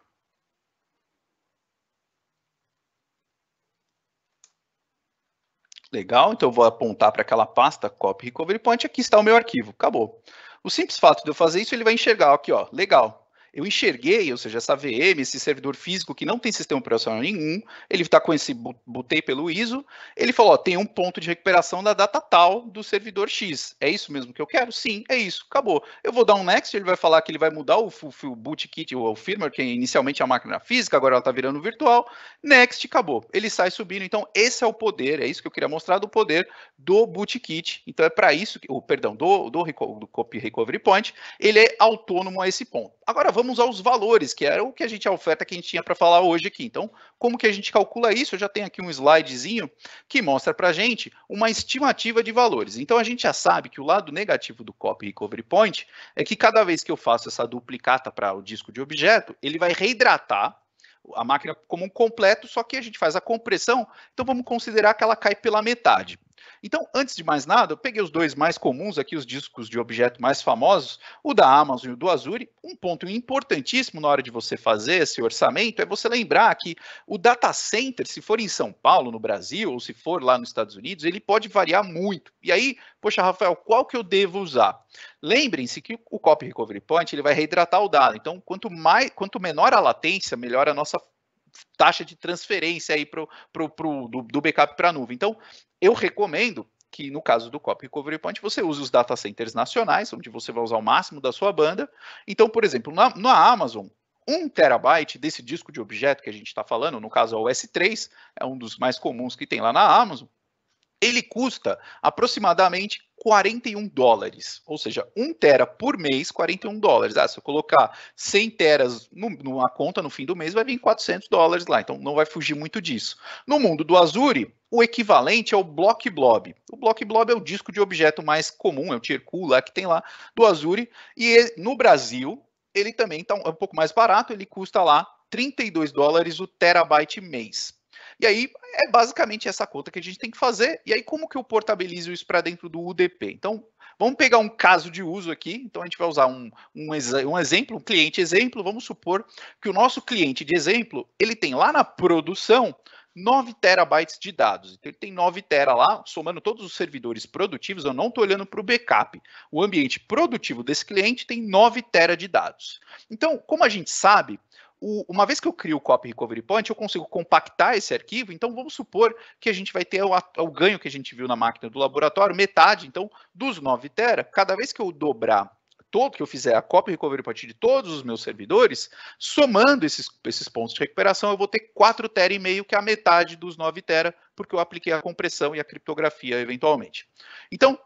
Legal, então eu vou apontar para aquela pasta copy recovery point, aqui está o meu arquivo, acabou. O simples fato de eu fazer isso, ele vai enxergar aqui, ó, legal, eu enxerguei, ou seja, essa VM, esse servidor físico que não tem sistema operacional nenhum, ele está com esse botei pelo ISO, ele falou, ó, tem um ponto de recuperação da data tal do servidor X. É isso mesmo que eu quero? Sim, é isso, acabou. Eu vou dar um next, ele vai falar que ele vai mudar o, o bootkit, o, o firmware, que inicialmente é a máquina física, agora ela está virando virtual. Next, acabou. Ele sai subindo. Então, esse é o poder, é isso que eu queria mostrar, do poder do bootkit. Então, é para isso, que, oh, perdão, do, do, do Copy Recovery Point, ele é autônomo a esse ponto. Agora vamos aos valores, que era o que a gente a oferta que a gente tinha para falar hoje aqui. Então, como que a gente calcula isso? Eu já tenho aqui um slidezinho que mostra para a gente uma estimativa de valores. Então, a gente já sabe que o lado negativo do copy recovery point é que cada vez que eu faço essa duplicata para o disco de objeto, ele vai reidratar a máquina como um completo, só que a gente faz a compressão, então vamos considerar que ela cai pela metade. Então, antes de mais nada, eu peguei os dois mais comuns aqui, os discos de objeto mais famosos, o da Amazon e o do Azure. Um ponto importantíssimo na hora de você fazer esse orçamento é você lembrar que o data center, se for em São Paulo, no Brasil, ou se for lá nos Estados Unidos, ele pode variar muito. E aí, poxa, Rafael, qual que eu devo usar? Lembrem-se que o Copy Recovery Point ele vai reidratar o dado. Então, quanto, mais, quanto menor a latência, melhor a nossa taxa de transferência aí pro, pro, pro do, do, backup para a nuvem. Então, eu recomendo que no caso do Copy Recovery Point, você use os data centers nacionais, onde você vai usar o máximo da sua banda. Então, por exemplo, na, na Amazon, um terabyte desse disco de objeto que a gente está falando, no caso é o S3, é um dos mais comuns que tem lá na Amazon, ele custa aproximadamente 41 dólares, ou seja, 1 tera por mês, 41 dólares. Ah, se eu colocar 100 teras numa conta no fim do mês, vai vir 400 dólares lá, então não vai fugir muito disso. No mundo do Azure, o equivalente é o Block Blob. O Block Blob é o disco de objeto mais comum, é o Tier Cool lá que tem lá do Azure, e no Brasil ele também está é um pouco mais barato, ele custa lá 32 dólares o terabyte mês. E aí é basicamente essa conta que a gente tem que fazer. E aí como que eu portabilizo isso para dentro do UDP? Então vamos pegar um caso de uso aqui. Então a gente vai usar um, um, um exemplo, um cliente exemplo. Vamos supor que o nosso cliente de exemplo ele tem lá na produção 9 terabytes de dados. Então, ele tem 9 tera lá, somando todos os servidores produtivos, eu não estou olhando para o backup. O ambiente produtivo desse cliente tem 9 tera de dados. Então, como a gente sabe, o, uma vez que eu crio o copy recovery point, eu consigo compactar esse arquivo, então vamos supor que a gente vai ter o, o ganho que a gente viu na máquina do laboratório, metade, então, dos 9 tera, cada vez que eu dobrar todo que eu fizer a copy recovery point de todos os meus servidores, somando esses, esses pontos de recuperação, eu vou ter 4 tera e meio, que é a metade dos 9 tera, porque eu apliquei a compressão e a criptografia eventualmente. Então,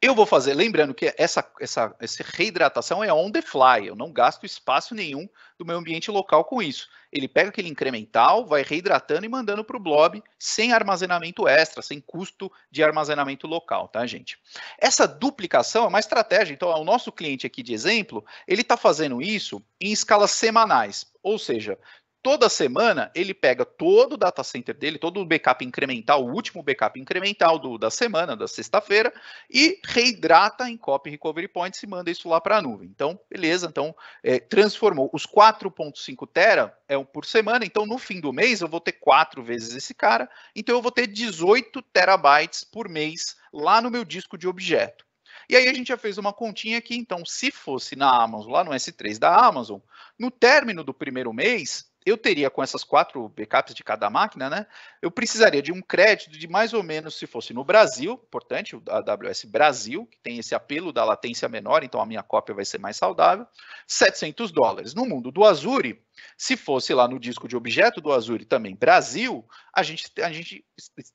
eu vou fazer, lembrando que essa, essa, essa reidratação é on the fly, eu não gasto espaço nenhum do meu ambiente local com isso. Ele pega aquele incremental, vai reidratando e mandando para o blob sem armazenamento extra, sem custo de armazenamento local, tá, gente? Essa duplicação é uma estratégia. Então, o nosso cliente aqui de exemplo, ele está fazendo isso em escalas semanais. Ou seja, Toda semana ele pega todo o data center dele, todo o backup incremental, o último backup incremental do, da semana, da sexta-feira, e reidrata em copy recovery points e manda isso lá para a nuvem. Então, beleza, então é, transformou os 4.5 tera é um por semana, então no fim do mês eu vou ter quatro vezes esse cara, então eu vou ter 18 terabytes por mês lá no meu disco de objeto. E aí a gente já fez uma continha aqui, então, se fosse na Amazon, lá no S3 da Amazon, no término do primeiro mês, eu teria com essas quatro backups de cada máquina, né? Eu precisaria de um crédito de mais ou menos, se fosse no Brasil, importante, o AWS Brasil, que tem esse apelo da latência menor, então a minha cópia vai ser mais saudável, 700 dólares. No mundo do Azure, se fosse lá no disco de objeto do Azure também Brasil, a gente, a gente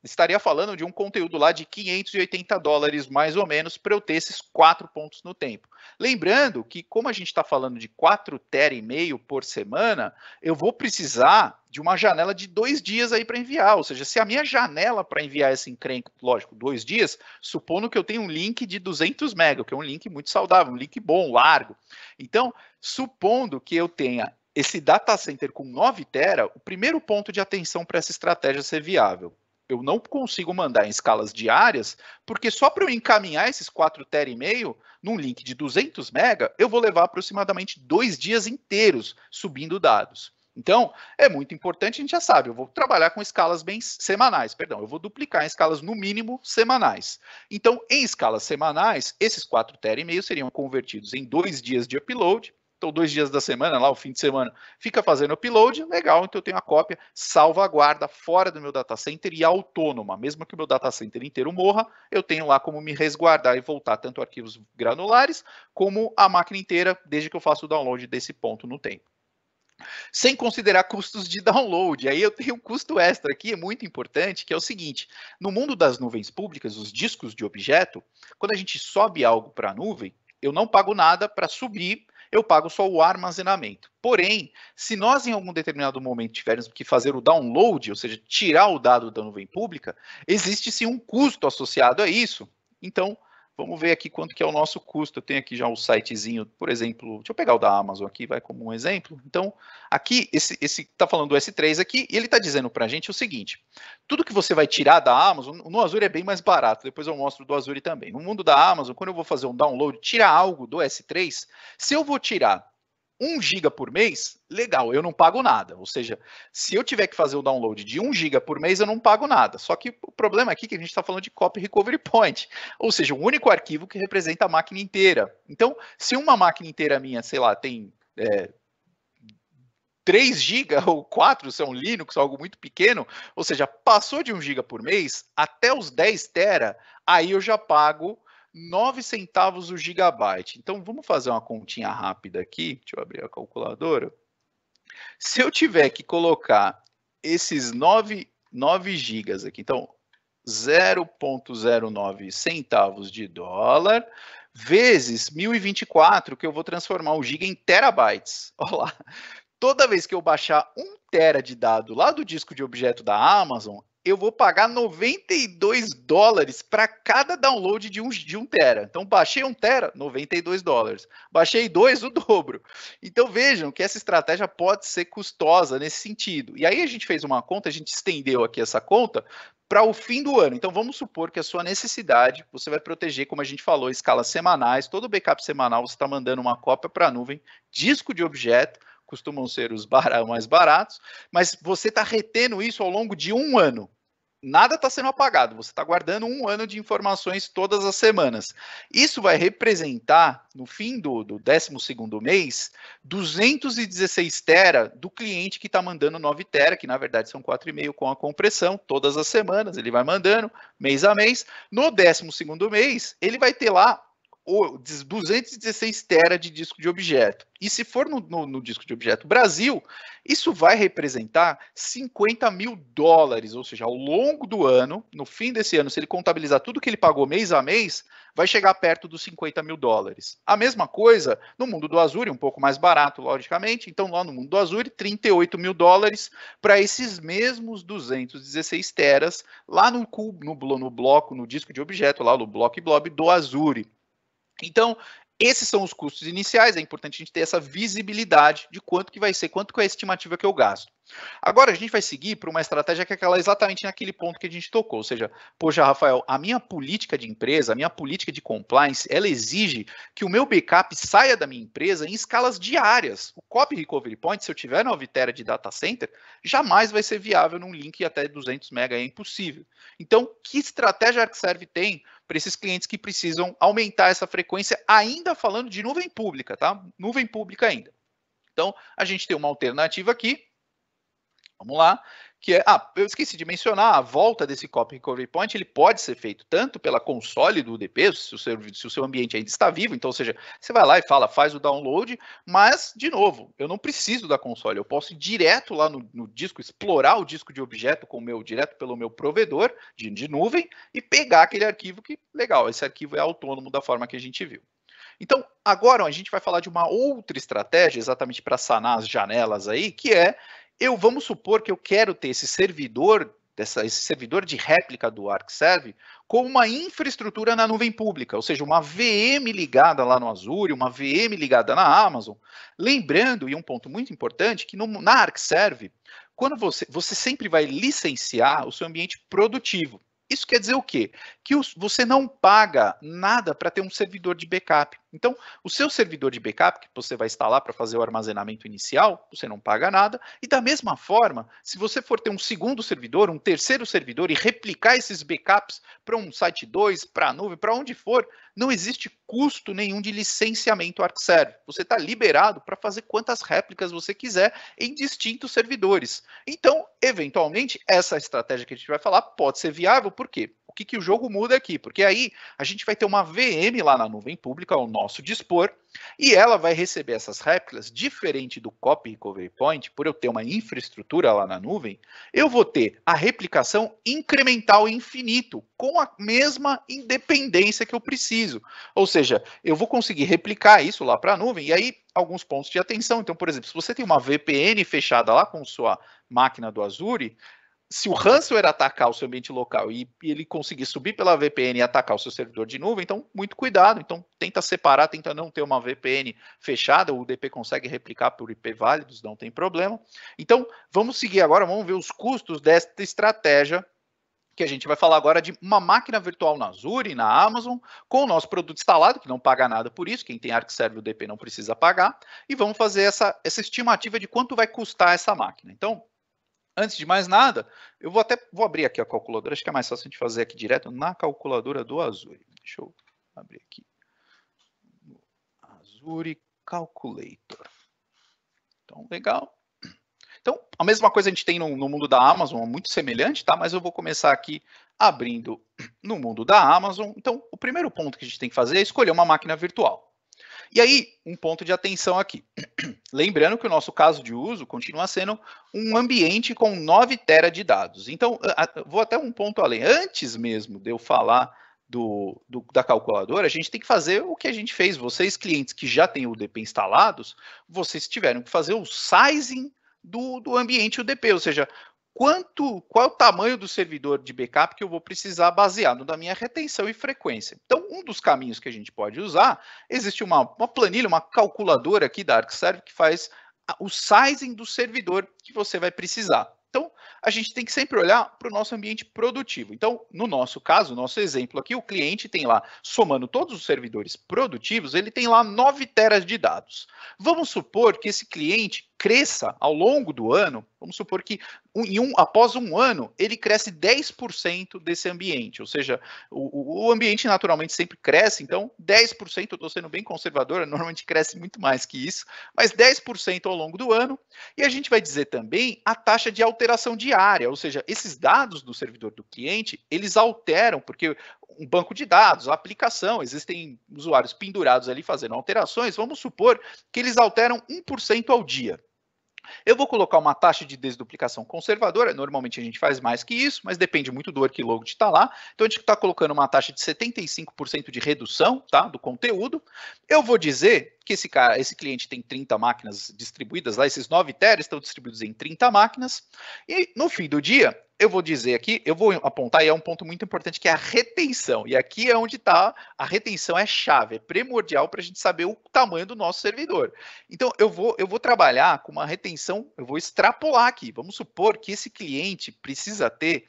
estaria falando de um conteúdo lá de 580 dólares mais ou menos para eu ter esses quatro pontos no tempo. Lembrando que, como a gente está falando de 4 tera e meio por semana, eu vou precisar de uma janela de dois dias aí para enviar. Ou seja, se a minha janela para enviar esse encrenco, lógico, dois dias, supondo que eu tenha um link de 200 mega, que é um link muito saudável, um link bom, largo. Então, supondo que eu tenha esse data center com 9 tera, o primeiro ponto de atenção para essa estratégia ser viável. Eu não consigo mandar em escalas diárias, porque só para eu encaminhar esses 4 tera e meio num link de 200 mega, eu vou levar aproximadamente dois dias inteiros subindo dados. Então, é muito importante, a gente já sabe, eu vou trabalhar com escalas bem semanais, perdão, eu vou duplicar em escalas no mínimo semanais. Então, em escalas semanais, esses 4 tera e meio seriam convertidos em dois dias de upload, ou dois dias da semana, lá o fim de semana, fica fazendo upload, legal, então eu tenho a cópia salvaguarda fora do meu data center e autônoma, mesmo que o meu data center inteiro morra, eu tenho lá como me resguardar e voltar tanto arquivos granulares como a máquina inteira, desde que eu faça o download desse ponto no tempo sem considerar custos de download. Aí eu tenho um custo extra aqui, é muito importante, que é o seguinte: no mundo das nuvens públicas, os discos de objeto, quando a gente sobe algo para a nuvem, eu não pago nada para subir eu pago só o armazenamento. Porém, se nós em algum determinado momento tivermos que fazer o download, ou seja, tirar o dado da nuvem pública, existe sim um custo associado a isso. Então, Vamos ver aqui quanto que é o nosso custo. Eu tenho aqui já um sitezinho, por exemplo, deixa eu pegar o da Amazon aqui, vai como um exemplo. Então, aqui, esse está falando do S3 aqui, e ele está dizendo para a gente o seguinte, tudo que você vai tirar da Amazon, no Azure é bem mais barato, depois eu mostro do Azure também. No mundo da Amazon, quando eu vou fazer um download, tirar algo do S3, se eu vou tirar 1 GB por mês, legal, eu não pago nada. Ou seja, se eu tiver que fazer o download de 1 GB por mês, eu não pago nada. Só que o problema aqui é que a gente está falando de copy recovery point, ou seja, um único arquivo que representa a máquina inteira. Então, se uma máquina inteira minha, sei lá, tem é, 3 GB ou 4, se é um Linux, algo muito pequeno, ou seja, passou de 1 GB por mês até os 10 Tera, aí eu já pago 9 centavos o gigabyte. Então vamos fazer uma continha rápida aqui. Deixa eu abrir a calculadora. Se eu tiver que colocar esses 9, 9 gigas aqui, então 0,09 centavos de dólar vezes 1024, que eu vou transformar o giga em terabytes. Olha lá. Toda vez que eu baixar um tera de dado lá do disco de objeto da Amazon, eu vou pagar 92 dólares para cada download de um, de um tera. Então, baixei um tera, 92 dólares. Baixei dois, o dobro. Então, vejam que essa estratégia pode ser custosa nesse sentido. E aí, a gente fez uma conta, a gente estendeu aqui essa conta para o fim do ano. Então, vamos supor que a sua necessidade, você vai proteger, como a gente falou, escalas semanais, todo backup semanal, você está mandando uma cópia para a nuvem, disco de objeto, costumam ser os bar mais baratos, mas você está retendo isso ao longo de um ano. Nada está sendo apagado, você está guardando um ano de informações todas as semanas. Isso vai representar, no fim do, do 12 mês, 216 tera do cliente que está mandando 9 tera, que na verdade são 4,5 com a compressão, todas as semanas ele vai mandando, mês a mês. No 12 mês, ele vai ter lá 216 tera de disco de objeto. E se for no, no, no, disco de objeto Brasil, isso vai representar 50 mil dólares, ou seja, ao longo do ano, no fim desse ano, se ele contabilizar tudo que ele pagou mês a mês, vai chegar perto dos 50 mil dólares. A mesma coisa no mundo do Azure, um pouco mais barato, logicamente. Então, lá no mundo do Azure, 38 mil dólares para esses mesmos 216 teras lá no, no, no bloco, no disco de objeto, lá no bloco blob do Azure. Então, esses são os custos iniciais, é importante a gente ter essa visibilidade de quanto que vai ser, quanto que é a estimativa que eu gasto. Agora a gente vai seguir para uma estratégia que é aquela exatamente naquele ponto que a gente tocou, ou seja, poxa, Rafael, a minha política de empresa, a minha política de compliance, ela exige que o meu backup saia da minha empresa em escalas diárias. O Copy Recovery Point, se eu tiver na Vitera de data center, jamais vai ser viável num link até 200 mega, é impossível. Então, que estratégia a ArcServe tem para esses clientes que precisam aumentar essa frequência, ainda falando de nuvem pública, tá? Nuvem pública ainda. Então, a gente tem uma alternativa aqui Vamos lá. Que é, ah, eu esqueci de mencionar, a volta desse copy recovery point, ele pode ser feito tanto pela console do UDP, se o seu, se o seu ambiente ainda está vivo, então, ou seja, você vai lá e fala, faz o download, mas, de novo, eu não preciso da console, eu posso ir direto lá no, no disco, explorar o disco de objeto com o meu, direto pelo meu provedor de, de nuvem e pegar aquele arquivo que, legal, esse arquivo é autônomo da forma que a gente viu. Então, agora a gente vai falar de uma outra estratégia, exatamente para sanar as janelas aí, que é eu vamos supor que eu quero ter esse servidor dessa, esse servidor de réplica do ArcServe com uma infraestrutura na nuvem pública, ou seja, uma VM ligada lá no Azure, uma VM ligada na Amazon. Lembrando, e um ponto muito importante, que no, na ArcServe, quando você, você sempre vai licenciar o seu ambiente produtivo. Isso quer dizer o quê? Que os, você não paga nada para ter um servidor de backup. Então, o seu servidor de backup que você vai instalar para fazer o armazenamento inicial, você não paga nada. E da mesma forma, se você for ter um segundo servidor, um terceiro servidor e replicar esses backups para um site 2, para a nuvem, para onde for, não existe custo nenhum de licenciamento ArcServe. Você está liberado para fazer quantas réplicas você quiser em distintos servidores. Então, eventualmente, essa estratégia que a gente vai falar pode ser viável, por quê? O que, que o jogo muda aqui? Porque aí a gente vai ter uma VM lá na nuvem pública, o nosso nosso dispor, e ela vai receber essas réplicas, diferente do Copy Recovery Point, por eu ter uma infraestrutura lá na nuvem, eu vou ter a replicação incremental infinito, com a mesma independência que eu preciso. Ou seja, eu vou conseguir replicar isso lá para a nuvem, e aí alguns pontos de atenção. Então, por exemplo, se você tem uma VPN fechada lá com sua máquina do Azure, se o ransomware atacar o seu ambiente local e, ele conseguir subir pela VPN e atacar o seu servidor de nuvem, então muito cuidado. Então tenta separar, tenta não ter uma VPN fechada, o UDP consegue replicar por IP válidos, não tem problema. Então vamos seguir agora, vamos ver os custos desta estratégia que a gente vai falar agora de uma máquina virtual na Azure, na Amazon, com o nosso produto instalado, que não paga nada por isso, quem tem Arc Server UDP não precisa pagar, e vamos fazer essa, essa estimativa de quanto vai custar essa máquina. Então, Antes de mais nada, eu vou até vou abrir aqui a calculadora, acho que é mais fácil a gente fazer aqui direto na calculadora do Azure. Deixa eu abrir aqui. Azure Calculator. Então, legal. Então, a mesma coisa a gente tem no, no mundo da Amazon, muito semelhante, tá? Mas eu vou começar aqui abrindo no mundo da Amazon. Então, o primeiro ponto que a gente tem que fazer é escolher uma máquina virtual. E aí, um ponto de atenção aqui. Lembrando que o nosso caso de uso continua sendo um ambiente com 9 tera de dados. Então, vou até um ponto além. Antes mesmo de eu falar do, do, da calculadora, a gente tem que fazer o que a gente fez. Vocês, clientes que já têm o DP instalados, vocês tiveram que fazer o sizing do, do ambiente UDP, ou seja, quanto, qual é o tamanho do servidor de backup que eu vou precisar baseado na minha retenção e frequência. Então, um dos caminhos que a gente pode usar, existe uma, uma planilha, uma calculadora aqui da ArcServe que faz o sizing do servidor que você vai precisar. Então, a gente tem que sempre olhar para o nosso ambiente produtivo. Então, no nosso caso, nosso exemplo aqui, o cliente tem lá, somando todos os servidores produtivos, ele tem lá 9 teras de dados. Vamos supor que esse cliente cresça ao longo do ano, vamos supor que em um, após um ano ele cresce 10% desse ambiente, ou seja, o, o, ambiente naturalmente sempre cresce, então 10%, eu estou sendo bem conservadora, normalmente cresce muito mais que isso, mas 10% ao longo do ano, e a gente vai dizer também a taxa de alteração diária, ou seja, esses dados do servidor do cliente, eles alteram, porque um banco de dados, a aplicação, existem usuários pendurados ali fazendo alterações, vamos supor que eles alteram 1% ao dia. Eu vou colocar uma taxa de desduplicação conservadora, normalmente a gente faz mais que isso, mas depende muito do workload que está lá. Então a gente está colocando uma taxa de 75% de redução tá, do conteúdo. Eu vou dizer que esse cara, esse cliente tem 30 máquinas distribuídas lá, esses 9 teras estão distribuídos em 30 máquinas, e no fim do dia, eu vou dizer aqui, eu vou apontar, e é um ponto muito importante, que é a retenção. E aqui é onde está, a retenção é chave, é primordial para a gente saber o tamanho do nosso servidor. Então, eu vou, eu vou trabalhar com uma retenção, eu vou extrapolar aqui. Vamos supor que esse cliente precisa ter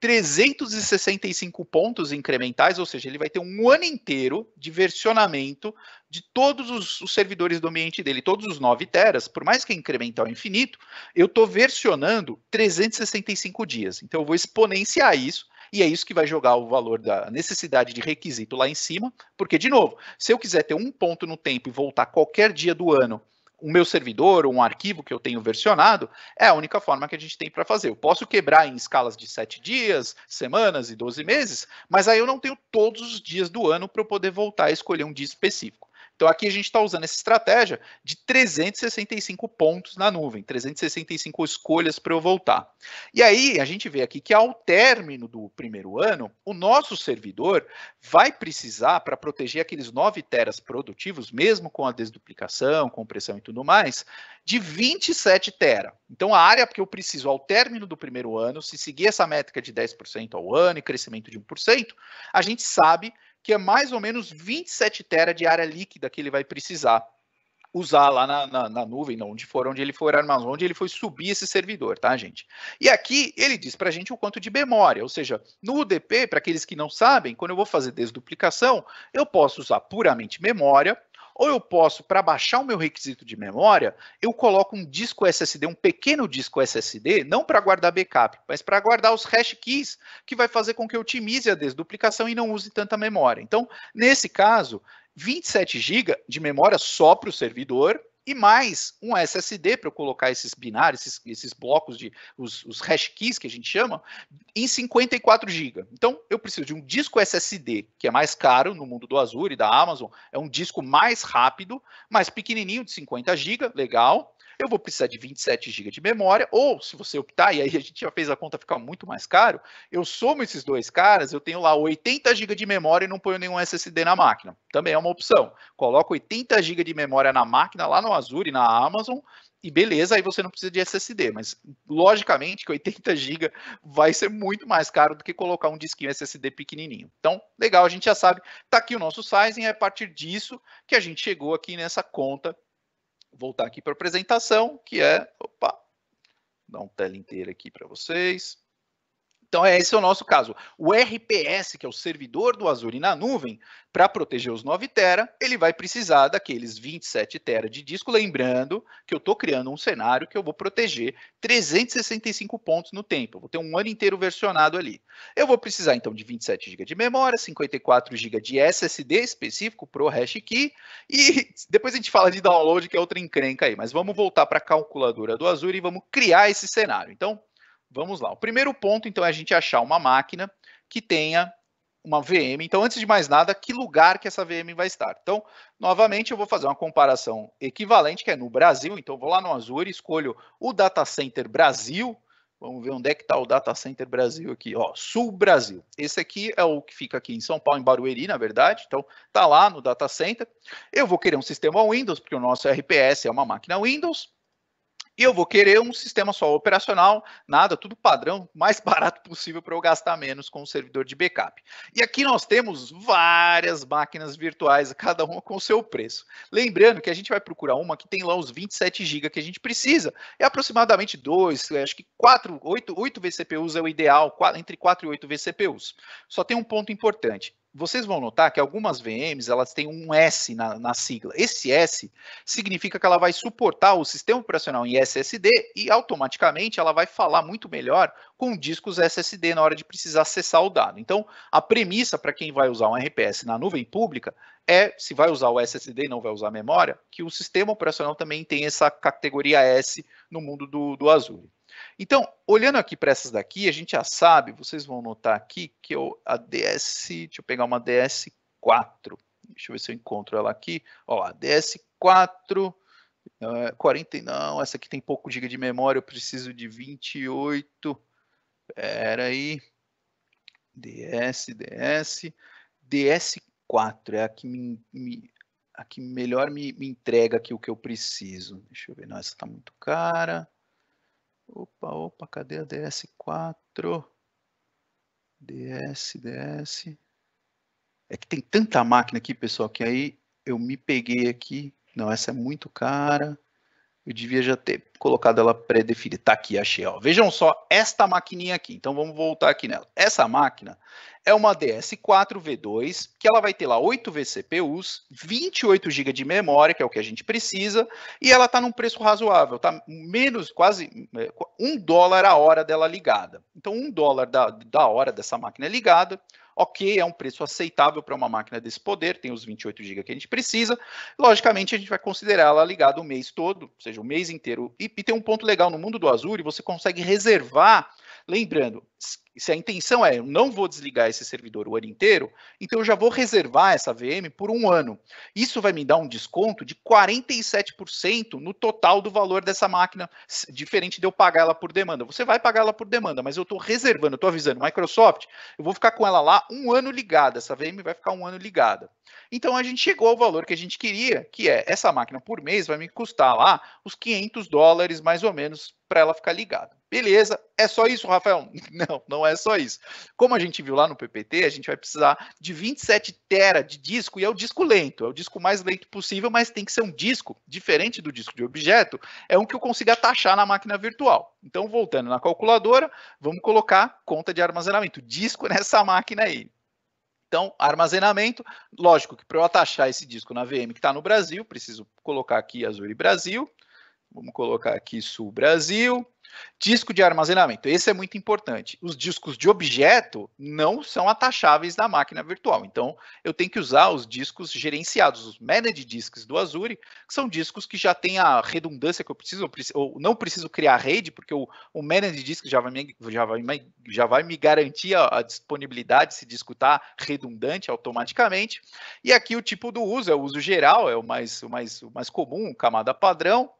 365 pontos incrementais, ou seja, ele vai ter um ano inteiro de versionamento de todos os, os servidores do ambiente dele, todos os 9 teras, por mais que é incremental infinito, eu estou versionando 365 dias. Então eu vou exponenciar isso e é isso que vai jogar o valor da necessidade de requisito lá em cima, porque, de novo, se eu quiser ter um ponto no tempo e voltar qualquer dia do ano o meu servidor, um arquivo que eu tenho versionado, é a única forma que a gente tem para fazer. Eu posso quebrar em escalas de sete dias, semanas e 12 meses, mas aí eu não tenho todos os dias do ano para eu poder voltar a escolher um dia específico. Então aqui a gente está usando essa estratégia de 365 pontos na nuvem, 365 escolhas para eu voltar. E aí a gente vê aqui que ao término do primeiro ano, o nosso servidor vai precisar para proteger aqueles 9 teras produtivos, mesmo com a desduplicação, compressão e tudo mais, de 27 tera. Então a área que eu preciso ao término do primeiro ano, se seguir essa métrica de 10% ao ano e crescimento de 1%, a gente sabe que é mais ou menos 27 tera de área líquida que ele vai precisar usar lá na, na, na nuvem, não, onde for, onde ele for armazenar, onde ele foi subir esse servidor, tá, gente? E aqui ele diz para a gente o quanto de memória, ou seja, no UDP, para aqueles que não sabem, quando eu vou fazer desduplicação, eu posso usar puramente memória, ou eu posso, para baixar o meu requisito de memória, eu coloco um disco SSD, um pequeno disco SSD, não para guardar backup, mas para guardar os hash keys, que vai fazer com que eu otimize a desduplicação e não use tanta memória. Então, nesse caso, 27 GB de memória só para o servidor e mais um SSD para eu colocar esses binários, esses, esses blocos de os, os, hash keys que a gente chama, em 54 GB. Então eu preciso de um disco SSD que é mais caro no mundo do Azure e da Amazon, é um disco mais rápido, mais pequenininho de 50 GB, legal eu vou precisar de 27 GB de memória, ou se você optar, e aí a gente já fez a conta ficar muito mais caro, eu somo esses dois caras, eu tenho lá 80 GB de memória e não ponho nenhum SSD na máquina. Também é uma opção. Coloca 80 GB de memória na máquina, lá no Azure, na Amazon, e beleza, aí você não precisa de SSD, mas logicamente que 80 GB vai ser muito mais caro do que colocar um disquinho SSD pequenininho. Então, legal, a gente já sabe, Está aqui o nosso sizing, é a partir disso que a gente chegou aqui nessa conta voltar aqui para a apresentação, que é, opa, dar um tela inteira aqui para vocês. Então, é, esse é o nosso caso. O RPS, que é o servidor do Azure na nuvem, para proteger os 9 tera, ele vai precisar daqueles 27 tera de disco. Lembrando que eu estou criando um cenário que eu vou proteger 365 pontos no tempo. Eu vou ter um ano inteiro versionado ali. Eu vou precisar, então, de 27 GB de memória, 54 GB de SSD específico para o hash key. E depois a gente fala de download, que é outra encrenca aí. Mas vamos voltar para a calculadora do Azure e vamos criar esse cenário. Então, Vamos lá. O primeiro ponto, então, é a gente achar uma máquina que tenha uma VM. Então, antes de mais nada, que lugar que essa VM vai estar? Então, novamente, eu vou fazer uma comparação equivalente, que é no Brasil. Então, vou lá no Azure, escolho o Data Center Brasil. Vamos ver onde é que está o Data Center Brasil aqui. Ó, Sul Brasil. Esse aqui é o que fica aqui em São Paulo, em Barueri, na verdade. Então, está lá no Data Center. Eu vou querer um sistema Windows, porque o nosso RPS é uma máquina Windows. E eu vou querer um sistema só operacional, nada, tudo padrão, mais barato possível para eu gastar menos com o servidor de backup. E aqui nós temos várias máquinas virtuais, cada uma com o seu preço. Lembrando que a gente vai procurar uma que tem lá os 27 GB que a gente precisa. É aproximadamente 2, é, acho que 4, 8, 8 VCPUs é o ideal, entre 4 e 8 VCPUs. Só tem um ponto importante vocês vão notar que algumas VMs elas têm um S na, na, sigla. Esse S significa que ela vai suportar o sistema operacional em SSD e automaticamente ela vai falar muito melhor com discos SSD na hora de precisar acessar o dado. Então, a premissa para quem vai usar um RPS na nuvem pública é, se vai usar o SSD e não vai usar memória, que o sistema operacional também tem essa categoria S no mundo do, do Azure. Então, olhando aqui para essas daqui, a gente já sabe, vocês vão notar aqui que eu, a DS, deixa eu pegar uma DS4, deixa eu ver se eu encontro ela aqui, ó, a DS4, 40, não, essa aqui tem pouco giga de memória, eu preciso de 28, pera aí, DS, DS, DS4, é a que, me, me, a que melhor me, me entrega aqui o que eu preciso, deixa eu ver, não, essa está muito cara, Opa, opa, cadê a DS4? DS, DS. É que tem tanta máquina aqui, pessoal, que aí eu me peguei aqui. Não, essa é muito cara. Eu devia já ter colocado ela pré-definida. Tá aqui, achei. Ó. Vejam só esta maquininha aqui. Então vamos voltar aqui nela. Essa máquina, é uma DS4 V2, que ela vai ter lá 8 vCPUs, 28 GB de memória, que é o que a gente precisa, e ela está num preço razoável, tá menos quase é, um dólar a hora dela ligada. Então, um dólar da, da hora dessa máquina ligada, ok, é um preço aceitável para uma máquina desse poder, tem os 28 GB que a gente precisa. Logicamente, a gente vai considerar ela ligada o mês todo, ou seja, o mês inteiro. E, e tem um ponto legal no mundo do Azure, você consegue reservar Lembrando, se a intenção é eu não vou desligar esse servidor o ano inteiro, então eu já vou reservar essa VM por um ano. Isso vai me dar um desconto de 47% no total do valor dessa máquina, diferente de eu pagar ela por demanda. Você vai pagar ela por demanda, mas eu estou reservando, estou avisando, Microsoft, eu vou ficar com ela lá um ano ligada, essa VM vai ficar um ano ligada. Então a gente chegou ao valor que a gente queria, que é essa máquina por mês vai me custar lá os 500 dólares mais ou menos para ela ficar ligada. Beleza, é só isso, Rafael? Não, não é só isso. Como a gente viu lá no PPT, a gente vai precisar de 27 tera de disco e é o disco lento, é o disco mais lento possível, mas tem que ser um disco diferente do disco de objeto, é um que eu consiga taxar na máquina virtual. Então, voltando na calculadora, vamos colocar conta de armazenamento, disco nessa máquina aí. Então, armazenamento, lógico que para eu atachar esse disco na VM que está no Brasil, preciso colocar aqui Azure Brasil, vamos colocar aqui Sul Brasil, Disco de armazenamento, esse é muito importante. Os discos de objeto não são atacháveis da máquina virtual, então eu tenho que usar os discos gerenciados, os managed disks do Azure, que são discos que já têm a redundância que eu preciso, ou não preciso criar rede, porque o, o managed disk já vai, me, já, vai, já vai me garantir a, a disponibilidade se disco está redundante automaticamente. E aqui o tipo do uso, é o uso geral, é o mais, o mais, o mais comum, camada padrão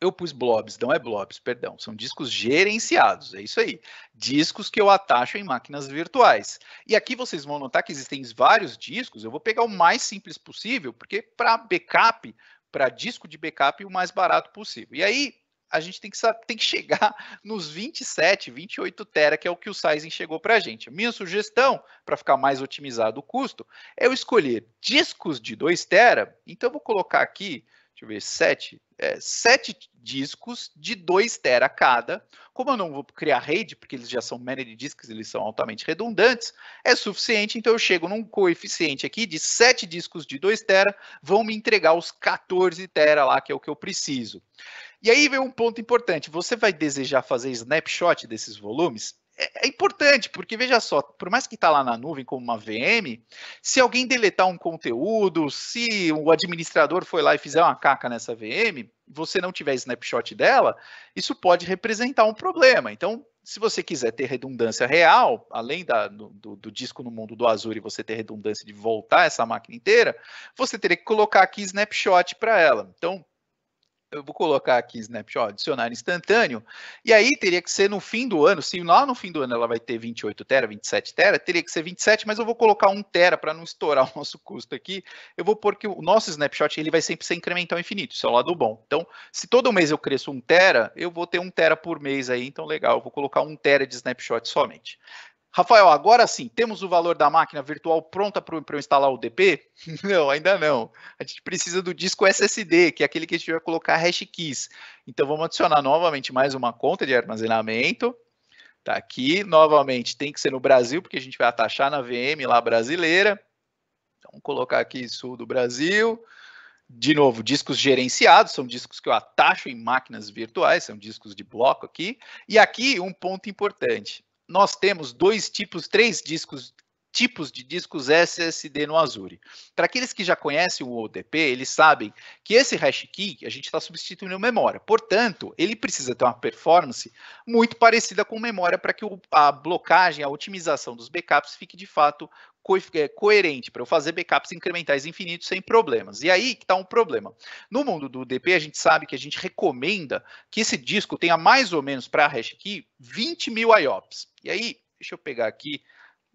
eu pus blobs, não é blobs, perdão, são discos gerenciados, é isso aí. Discos que eu atacho em máquinas virtuais. E aqui vocês vão notar que existem vários discos, eu vou pegar o mais simples possível, porque para backup, para disco de backup, o mais barato possível. E aí a gente tem que, tem que chegar nos 27, 28 tera, que é o que o Sizing chegou para a gente. minha sugestão, para ficar mais otimizado o custo, é eu escolher discos de 2 tera, então eu vou colocar aqui deixa eu ver, sete, é, sete discos de 2 tera cada. Como eu não vou criar rede, porque eles já são managed disks, eles são altamente redundantes, é suficiente, então eu chego num coeficiente aqui de sete discos de 2 tera, vão me entregar os 14 tera lá, que é o que eu preciso. E aí vem um ponto importante, você vai desejar fazer snapshot desses volumes? É, é, importante, porque veja só, por mais que está lá na nuvem como uma VM, se alguém deletar um conteúdo, se o administrador foi lá e fizer uma caca nessa VM, você não tiver snapshot dela, isso pode representar um problema. Então, se você quiser ter redundância real, além da, do, do, disco no mundo do Azure e você ter redundância de voltar essa máquina inteira, você teria que colocar aqui snapshot para ela. Então, eu vou colocar aqui snapshot, adicionar instantâneo, e aí teria que ser no fim do ano, se lá no fim do ano ela vai ter 28 tera, 27 tera, teria que ser 27, mas eu vou colocar 1 tera para não estourar o nosso custo aqui, eu vou pôr que o nosso snapshot ele vai sempre ser incremental infinito, isso é o lado bom. Então, se todo mês eu cresço 1 tera, eu vou ter 1 tera por mês aí, então legal, eu vou colocar 1 tera de snapshot somente. Rafael, agora sim, temos o valor da máquina virtual pronta para eu instalar o DP? não, ainda não. A gente precisa do disco SSD, que é aquele que a gente vai colocar hash keys. Então, vamos adicionar novamente mais uma conta de armazenamento. Tá aqui, novamente, tem que ser no Brasil, porque a gente vai atachar na VM lá brasileira. Então, vamos colocar aqui sul do Brasil. De novo, discos gerenciados, são discos que eu atacho em máquinas virtuais, são discos de bloco aqui. E aqui, um ponto importante nós temos dois tipos, três discos tipos de discos SSD no Azure. Para aqueles que já conhecem o ODP, eles sabem que esse hash key a gente está substituindo memória. Portanto, ele precisa ter uma performance muito parecida com memória para que a blocagem, a otimização dos backups fique de fato co é, coerente para eu fazer backups incrementais infinitos sem problemas. E aí que está um problema. No mundo do DP, a gente sabe que a gente recomenda que esse disco tenha mais ou menos para a hash aqui 20 mil IOPS. E aí, deixa eu pegar aqui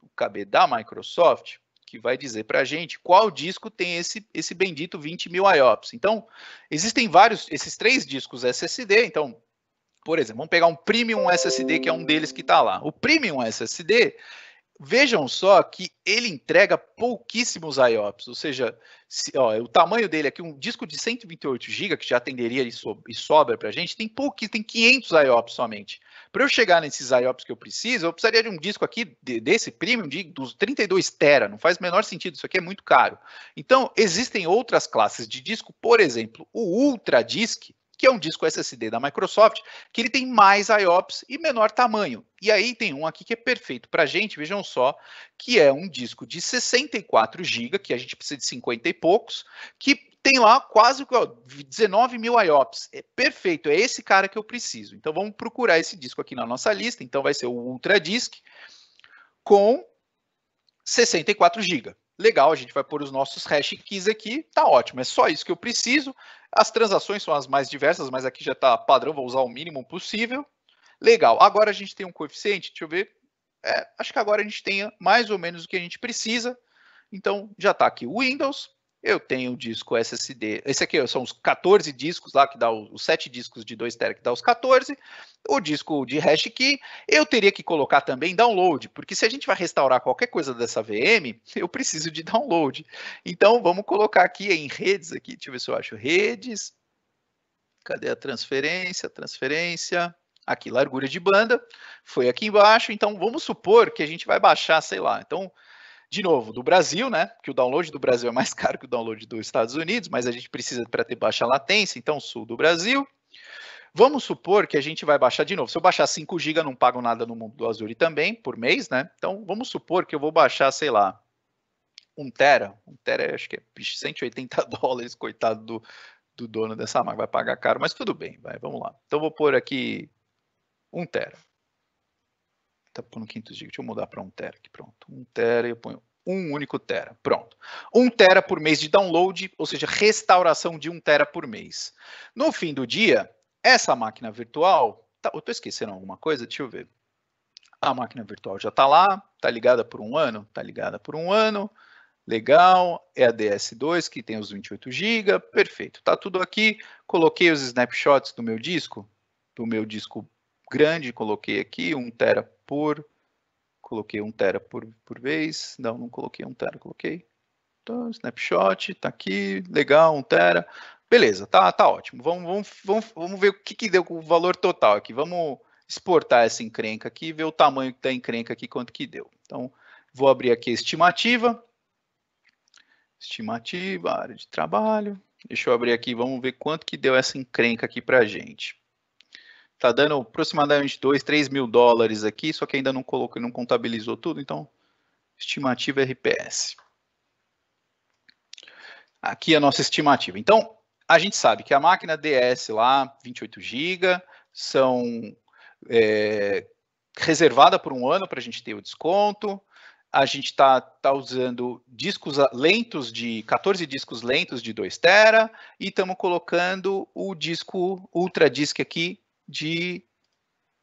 o KB da Microsoft, que vai dizer para a gente qual disco tem esse, esse bendito 20 mil IOPS. Então, existem vários, esses três discos SSD, então por exemplo, vamos pegar um Premium SSD, que é um deles que está lá. O Premium SSD, Vejam só que ele entrega pouquíssimos IOPS, ou seja, se, ó, o tamanho dele aqui, um disco de 128 GB, que já atenderia e, so, e sobra para a gente, tem pouquíssimos tem 500 IOPS somente. Para eu chegar nesses IOPS que eu preciso, eu precisaria de um disco aqui de, desse premium de dos 32 tera, não faz o menor sentido, isso aqui é muito caro. Então, existem outras classes de disco, por exemplo, o Ultra Disk que é um disco SSD da Microsoft, que ele tem mais IOPS e menor tamanho. E aí tem um aqui que é perfeito para a gente, vejam só, que é um disco de 64 GB, que a gente precisa de 50 e poucos, que tem lá quase 19 mil IOPS. É perfeito, é esse cara que eu preciso. Então vamos procurar esse disco aqui na nossa lista. Então vai ser o Ultra Disc com 64 GB legal, a gente vai pôr os nossos hash keys aqui, tá ótimo, é só isso que eu preciso. As transações são as mais diversas, mas aqui já tá padrão, vou usar o mínimo possível. Legal, agora a gente tem um coeficiente, deixa eu ver, é, acho que agora a gente tem mais ou menos o que a gente precisa. Então, já está aqui o Windows, eu tenho um disco SSD. Esse aqui são os 14 discos lá, que dá os, os 7 discos de 2 tera que dá os 14. O disco de hash key. Eu teria que colocar também download, porque se a gente vai restaurar qualquer coisa dessa VM, eu preciso de download. Então vamos colocar aqui em redes aqui. Deixa eu ver se eu acho redes. Cadê a transferência? Transferência aqui largura de banda, foi aqui embaixo, então vamos supor que a gente vai baixar, sei lá, então de novo, do Brasil, né? Que o download do Brasil é mais caro que o download dos Estados Unidos, mas a gente precisa para ter baixa latência, então sul do Brasil. Vamos supor que a gente vai baixar de novo. Se eu baixar 5 GB, não pago nada no mundo do Azure também por mês, né? Então vamos supor que eu vou baixar, sei lá, 1 um Tera. 1 um Tera, acho que é 180 dólares, coitado do, do dono dessa máquina. Vai pagar caro, mas tudo bem, vai, vamos lá. Então vou pôr aqui 1 um Tera tá pondo 500 GB, deixa eu mudar para 1 tera aqui, pronto. 1 tera, eu ponho um único tera, pronto. 1 tera por mês de download, ou seja, restauração de 1 tera por mês. No fim do dia, essa máquina virtual, tá, eu tô esquecendo alguma coisa, deixa eu ver. A máquina virtual já tá lá, tá ligada por um ano, tá ligada por um ano, legal, é a DS2 que tem os 28 GB, perfeito, tá tudo aqui, coloquei os snapshots do meu disco, do meu disco grande, coloquei aqui, 1 tera por, coloquei 1 tera por, por vez, não, não coloquei 1 tera, coloquei, então, snapshot, tá aqui, legal, 1 tera, beleza, tá, tá ótimo, vamos, vamos, vamos, vamos ver o que, que deu com o valor total aqui, vamos exportar essa encrenca aqui, ver o tamanho da encrenca aqui, quanto que deu. Então, vou abrir aqui a estimativa, estimativa, área de trabalho, deixa eu abrir aqui, vamos ver quanto que deu essa encrenca aqui para gente. Tá dando aproximadamente 2, 3 mil dólares aqui, só que ainda não colocou, não contabilizou tudo, então estimativa RPS. Aqui a nossa estimativa. Então, a gente sabe que a máquina DS lá, 28 GB, são é, reservada por um ano para a gente ter o desconto. A gente está tá usando discos lentos de 14 discos lentos de 2 tera e estamos colocando o disco Ultra Disc aqui de.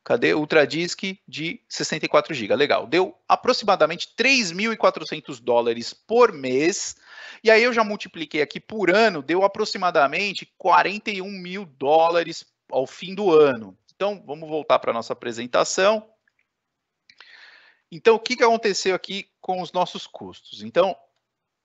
Cadê? Ultradisc de 64 GB. Legal. Deu aproximadamente 3.400 dólares por mês. E aí eu já multipliquei aqui por ano, deu aproximadamente 41 mil dólares ao fim do ano. Então, vamos voltar para a nossa apresentação. Então, o que, que aconteceu aqui com os nossos custos? Então,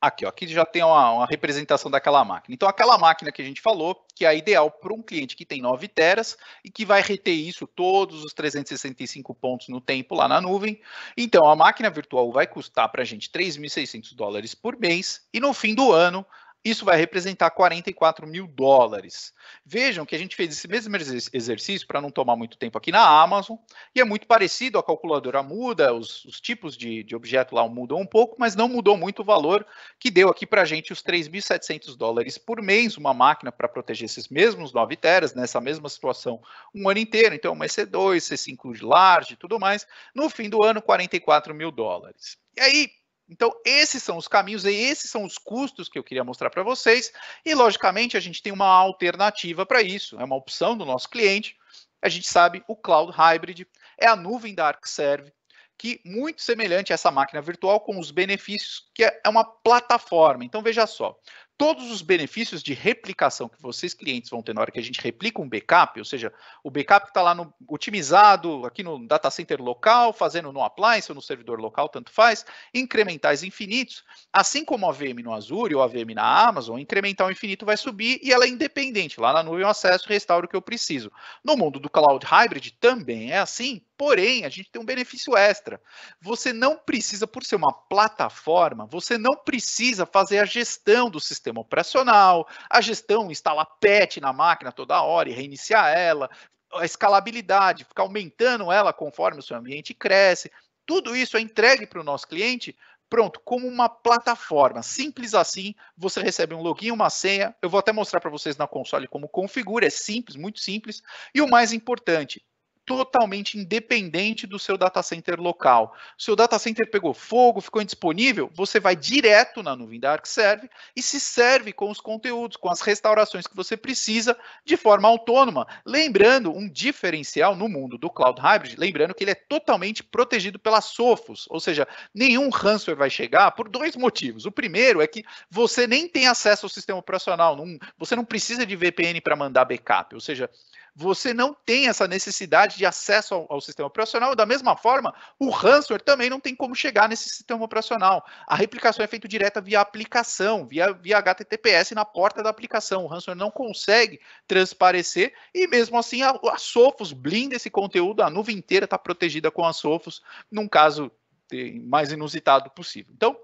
Aqui, ó, aqui já tem uma, uma, representação daquela máquina. Então, aquela máquina que a gente falou, que é ideal para um cliente que tem 9 teras e que vai reter isso, todos os 365 pontos no tempo lá na nuvem. Então, a máquina virtual vai custar para a gente 3.600 dólares por mês e no fim do ano isso vai representar 44 mil dólares. Vejam que a gente fez esse mesmo exercício para não tomar muito tempo aqui na Amazon, e é muito parecido, a calculadora muda, os, os tipos de, de, objeto lá mudam um pouco, mas não mudou muito o valor que deu aqui para a gente os 3.700 dólares por mês, uma máquina para proteger esses mesmos 9 teras, nessa né, mesma situação, um ano inteiro, então uma EC2, C5 de large e tudo mais, no fim do ano, 44 mil dólares. E aí, então, esses são os caminhos e esses são os custos que eu queria mostrar para vocês. E, logicamente, a gente tem uma alternativa para isso, é uma opção do nosso cliente. A gente sabe o Cloud Hybrid é a nuvem da ArcServe, que muito semelhante a essa máquina virtual com os benefícios que é uma plataforma. Então veja só, todos os benefícios de replicação que vocês clientes vão ter na hora que a gente replica um backup, ou seja, o backup está lá no, otimizado aqui no data center local, fazendo no appliance ou no servidor local, tanto faz, incrementais infinitos, assim como a VM no Azure ou a VM na Amazon, incremental infinito vai subir e ela é independente, lá na nuvem eu acesso, restauro o que eu preciso. No mundo do cloud hybrid também é assim, Porém, a gente tem um benefício extra. Você não precisa, por ser uma plataforma, você não precisa fazer a gestão do sistema operacional, a gestão, instalar patch na máquina toda hora e reiniciar ela, a escalabilidade, ficar aumentando ela conforme o seu ambiente cresce. Tudo isso é entregue para o nosso cliente, pronto, como uma plataforma. Simples assim, você recebe um login, uma senha. Eu vou até mostrar para vocês na console como configura, é simples, muito simples. E o mais importante, totalmente independente do seu data center local. seu data center pegou fogo, ficou indisponível, você vai direto na nuvem da ArcServe e se serve com os conteúdos, com as restaurações que você precisa de forma autônoma. Lembrando, um diferencial no mundo do Cloud Hybrid, lembrando que ele é totalmente protegido pela Sophos, ou seja, nenhum ransomware vai chegar por dois motivos. O primeiro é que você nem tem acesso ao sistema operacional, não, você não precisa de VPN para mandar backup, ou seja, você não tem essa necessidade de acesso ao, ao sistema operacional. Da mesma forma, o ransomware também não tem como chegar nesse sistema operacional. A replicação é feita direta via aplicação, via, via HTTPS na porta da aplicação. O ransomware não consegue transparecer e mesmo assim a, a Sophos blinda esse conteúdo, a nuvem inteira está protegida com a Sophos, num caso mais inusitado possível. Então,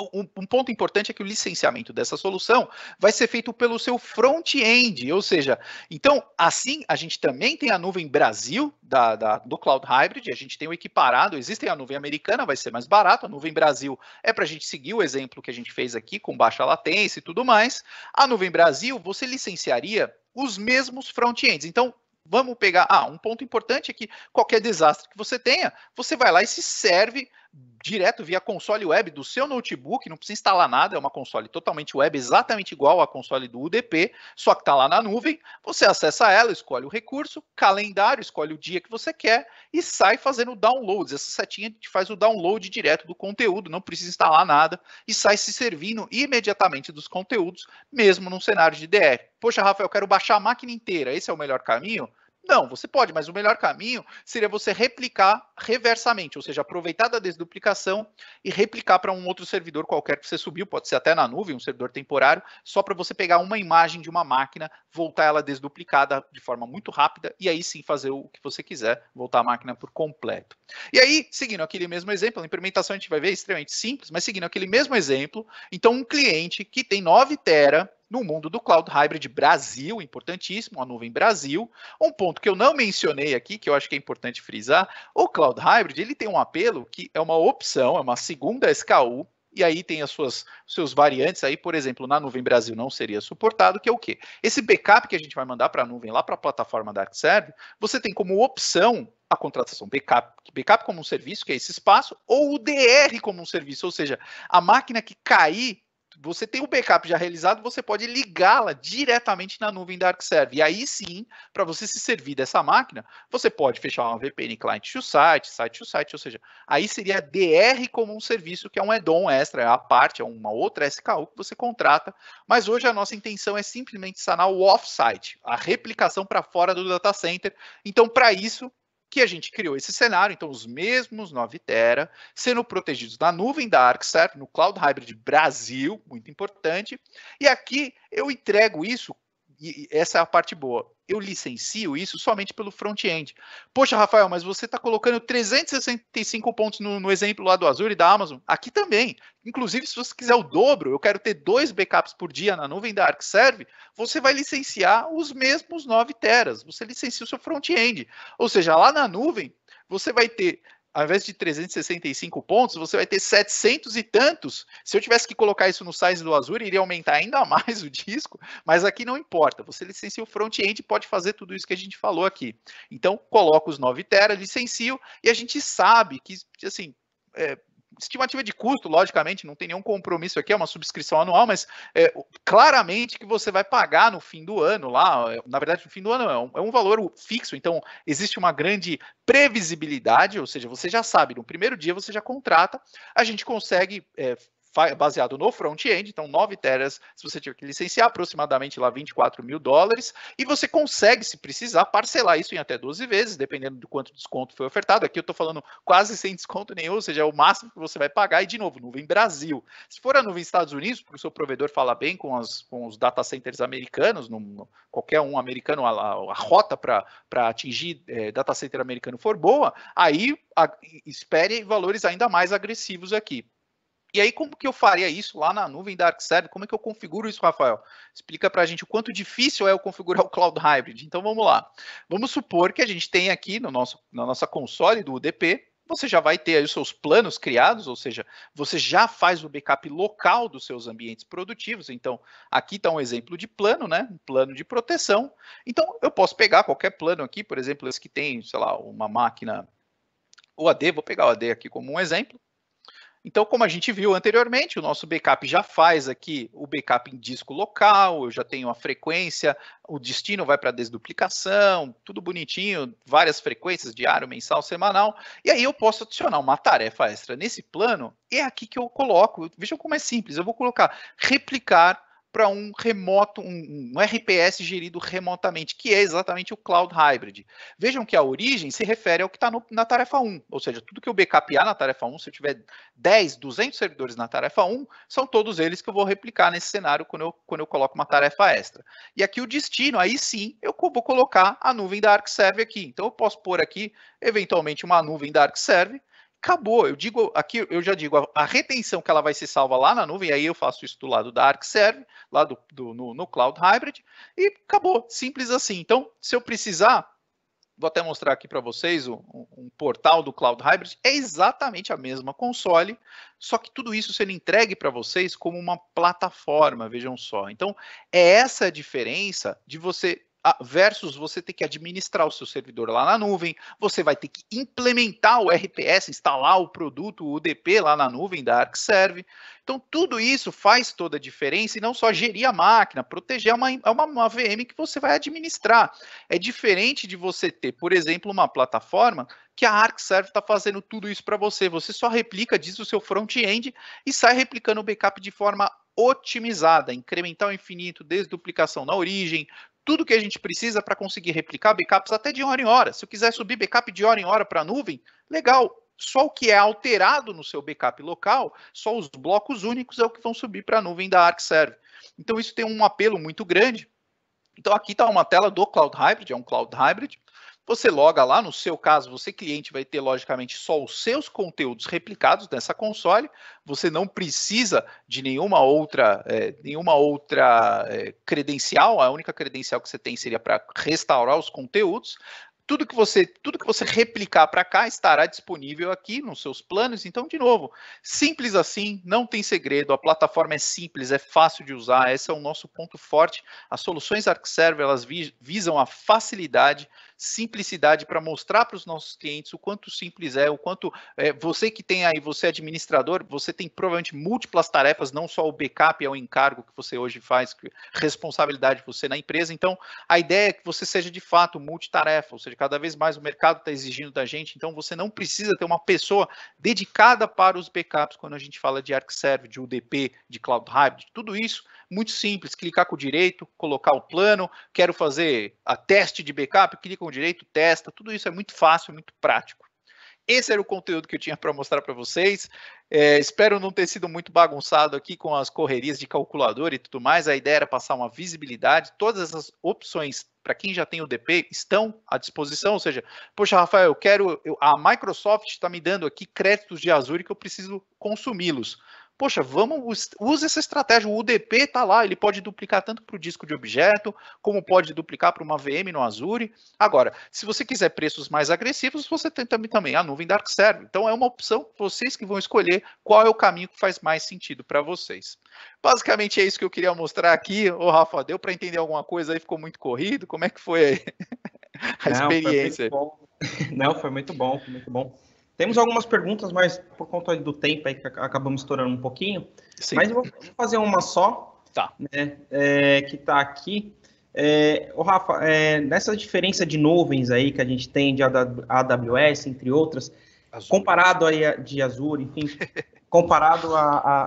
um, um, ponto importante é que o licenciamento dessa solução vai ser feito pelo seu front-end, ou seja, então assim a gente também tem a nuvem Brasil da, da, do Cloud Hybrid, a gente tem o equiparado, existem a nuvem americana, vai ser mais barato, a nuvem Brasil é para a gente seguir o exemplo que a gente fez aqui com baixa latência e tudo mais. A nuvem Brasil você licenciaria os mesmos front-ends. Então, vamos pegar. Ah, um ponto importante é que qualquer desastre que você tenha, você vai lá e se serve direto via console web do seu notebook, não precisa instalar nada, é uma console totalmente web, exatamente igual a console do UDP, só que está lá na nuvem. Você acessa ela, escolhe o recurso, calendário, escolhe o dia que você quer e sai fazendo downloads. Essa setinha te faz o download direto do conteúdo, não precisa instalar nada e sai se servindo imediatamente dos conteúdos, mesmo num cenário de DR. Poxa, Rafael, eu quero baixar a máquina inteira, esse é o melhor caminho? Não, você pode, mas o melhor caminho seria você replicar reversamente, ou seja, aproveitar da desduplicação e replicar para um outro servidor qualquer que você subiu, pode ser até na nuvem, um servidor temporário, só para você pegar uma imagem de uma máquina, voltar ela desduplicada de forma muito rápida e aí sim fazer o que você quiser, voltar a máquina por completo. E aí, seguindo aquele mesmo exemplo, a implementação a gente vai ver é extremamente simples, mas seguindo aquele mesmo exemplo, então um cliente que tem 9 tera no mundo do Cloud Hybrid Brasil, importantíssimo, a nuvem Brasil. Um ponto que eu não mencionei aqui, que eu acho que é importante frisar, o Cloud Hybrid, ele tem um apelo que é uma opção, é uma segunda SKU, e aí tem as suas seus variantes aí, por exemplo, na nuvem Brasil não seria suportado, que é o quê? Esse backup que a gente vai mandar para a nuvem lá para a plataforma DarkServe, você tem como opção a contratação backup, backup como um serviço, que é esse espaço, ou o DR como um serviço, ou seja, a máquina que cair você tem o backup já realizado, você pode ligá-la diretamente na nuvem da ArcServe. E aí sim, para você se servir dessa máquina, você pode fechar uma VPN client to site, site to site, ou seja, aí seria DR como um serviço que é um add-on extra, é a parte, é uma outra SKU que você contrata, mas hoje a nossa intenção é simplesmente sanar o off-site, a replicação para fora do data center. Então, para isso, que a gente criou esse cenário, então os mesmos 9 Tera sendo protegidos na nuvem da ArcServe, no Cloud Hybrid Brasil, muito importante. E aqui eu entrego isso e essa é a parte boa. Eu licencio isso somente pelo front-end. Poxa, Rafael, mas você está colocando 365 pontos no, no, exemplo lá do Azure e da Amazon. Aqui também. Inclusive, se você quiser o dobro, eu quero ter dois backups por dia na nuvem da ArcServe, você vai licenciar os mesmos 9 teras. Você licencia o seu front-end. Ou seja, lá na nuvem, você vai ter ao invés de 365 pontos, você vai ter 700 e tantos. Se eu tivesse que colocar isso no size do Azure, iria aumentar ainda mais o disco, mas aqui não importa. Você licencia o front-end e pode fazer tudo isso que a gente falou aqui. Então, coloca os 9 tera, licencio, e a gente sabe que, assim, é, estimativa de custo, logicamente, não tem nenhum compromisso aqui, é uma subscrição anual, mas é, claramente que você vai pagar no fim do ano lá, é, na verdade, no fim do ano é um, é um valor fixo, então existe uma grande previsibilidade, ou seja, você já sabe, no primeiro dia você já contrata, a gente consegue é, baseado no front-end, então 9 teras, se você tiver que licenciar, aproximadamente lá 24 mil dólares, e você consegue, se precisar, parcelar isso em até 12 vezes, dependendo do quanto desconto foi ofertado. Aqui eu estou falando quase sem desconto nenhum, ou seja, é o máximo que você vai pagar, e de novo, nuvem Brasil. Se for a nuvem Estados Unidos, porque o seu provedor fala bem com, as, com os data centers americanos, qualquer um americano, a, a rota para atingir é, data center americano for boa, aí a, espere valores ainda mais agressivos aqui. E aí, como que eu faria isso lá na nuvem da ArcServe? Como é que eu configuro isso, Rafael? Explica para a gente o quanto difícil é eu configurar o Cloud Hybrid. Então, vamos lá. Vamos supor que a gente tem aqui no nosso, na nossa console do UDP, você já vai ter aí os seus planos criados, ou seja, você já faz o backup local dos seus ambientes produtivos. Então, aqui está um exemplo de plano, né? Um plano de proteção. Então, eu posso pegar qualquer plano aqui, por exemplo, esse que tem, sei lá, uma máquina OAD, vou pegar o AD aqui como um exemplo. Então, como a gente viu anteriormente, o nosso backup já faz aqui o backup em disco local, eu já tenho a frequência, o destino vai para a desduplicação, tudo bonitinho, várias frequências, diário, mensal, semanal. E aí eu posso adicionar uma tarefa extra nesse plano. É aqui que eu coloco. Vejam como é simples. Eu vou colocar replicar para um remoto, um, um, RPS gerido remotamente, que é exatamente o Cloud Hybrid. Vejam que a origem se refere ao que está na tarefa 1, ou seja, tudo que eu BKPA na tarefa 1, se eu tiver 10, 200 servidores na tarefa 1, são todos eles que eu vou replicar nesse cenário quando eu, quando eu coloco uma tarefa extra. E aqui o destino, aí sim, eu vou colocar a nuvem da ArcServe aqui. Então, eu posso pôr aqui, eventualmente, uma nuvem da ArcServe, acabou. Eu digo aqui, eu já digo, a, a, retenção que ela vai ser salva lá na nuvem, aí eu faço isso do lado da Arcserve lá do, do no, no, Cloud Hybrid, e acabou, simples assim. Então, se eu precisar, vou até mostrar aqui para vocês um, um, portal do Cloud Hybrid, é exatamente a mesma console, só que tudo isso sendo entregue para vocês como uma plataforma, vejam só. Então, é essa a diferença de você versus você ter que administrar o seu servidor lá na nuvem, você vai ter que implementar o RPS, instalar o produto o UDP lá na nuvem da ArcServe. Então, tudo isso faz toda a diferença e não só gerir a máquina, proteger é é uma, uma, uma VM que você vai administrar. É diferente de você ter, por exemplo, uma plataforma que a ArcServe está fazendo tudo isso para você. Você só replica, diz o seu front-end e sai replicando o backup de forma otimizada, incremental infinito, desduplicação na origem, tudo que a gente precisa para conseguir replicar backups até de hora em hora. Se eu quiser subir backup de hora em hora para a nuvem, legal. Só o que é alterado no seu backup local, só os blocos únicos é o que vão subir para a nuvem da Arcserve. Então isso tem um apelo muito grande. Então aqui está uma tela do Cloud Hybrid, é um Cloud Hybrid, você loga lá, no seu caso, você cliente vai ter logicamente só os seus conteúdos replicados nessa console. Você não precisa de nenhuma outra, é, nenhuma outra é, credencial. A única credencial que você tem seria para restaurar os conteúdos tudo que você tudo que você replicar para cá estará disponível aqui nos seus planos. Então, de novo, simples assim, não tem segredo. A plataforma é simples, é fácil de usar. Esse é o nosso ponto forte. As soluções ArcServer elas visam a facilidade simplicidade para mostrar para os nossos clientes o quanto simples é, o quanto é, você que tem aí, você é administrador, você tem provavelmente múltiplas tarefas, não só o backup é o encargo que você hoje faz, responsabilidade você na empresa. Então, a ideia é que você seja de fato multitarefa, ou seja, cada vez mais o mercado está exigindo da gente, então você não precisa ter uma pessoa dedicada para os backups quando a gente fala de ArcServe, de UDP, de Cloud Hybrid, tudo isso muito simples, clicar com o direito, colocar o plano, quero fazer a teste de backup, clica com o direito, testa, tudo isso é muito fácil, muito prático. Esse era o conteúdo que eu tinha para mostrar para vocês. É, espero não ter sido muito bagunçado aqui com as correrias de calculador e tudo mais. A ideia era passar uma visibilidade. Todas essas opções, para quem já tem o DP, estão à disposição. Ou seja, poxa, Rafael, eu quero. Eu, a Microsoft está me dando aqui créditos de Azure que eu preciso consumi-los poxa, vamos usa essa estratégia. O UDP está lá, ele pode duplicar tanto para o disco de objeto, como pode duplicar para uma VM no Azure. Agora, se você quiser preços mais agressivos, você tem também, também a nuvem Dark Server. Então é uma opção, vocês que vão escolher qual é o caminho que faz mais sentido para vocês. Basicamente é isso que eu queria mostrar aqui. O Rafa, deu para entender alguma coisa aí? Ficou muito corrido? Como é que foi aí? a Não, experiência? Foi Não, foi muito bom, foi muito bom. Temos algumas perguntas, mas por conta do tempo aí que acabamos estourando um pouquinho. Sim. Mas eu vou fazer uma só, tá. né, é, que está aqui. É, ô Rafa, é, nessa diferença de nuvens aí que a gente tem de AWS, entre outras, Azure. comparado aí a, de Azure, enfim, comparado a, a,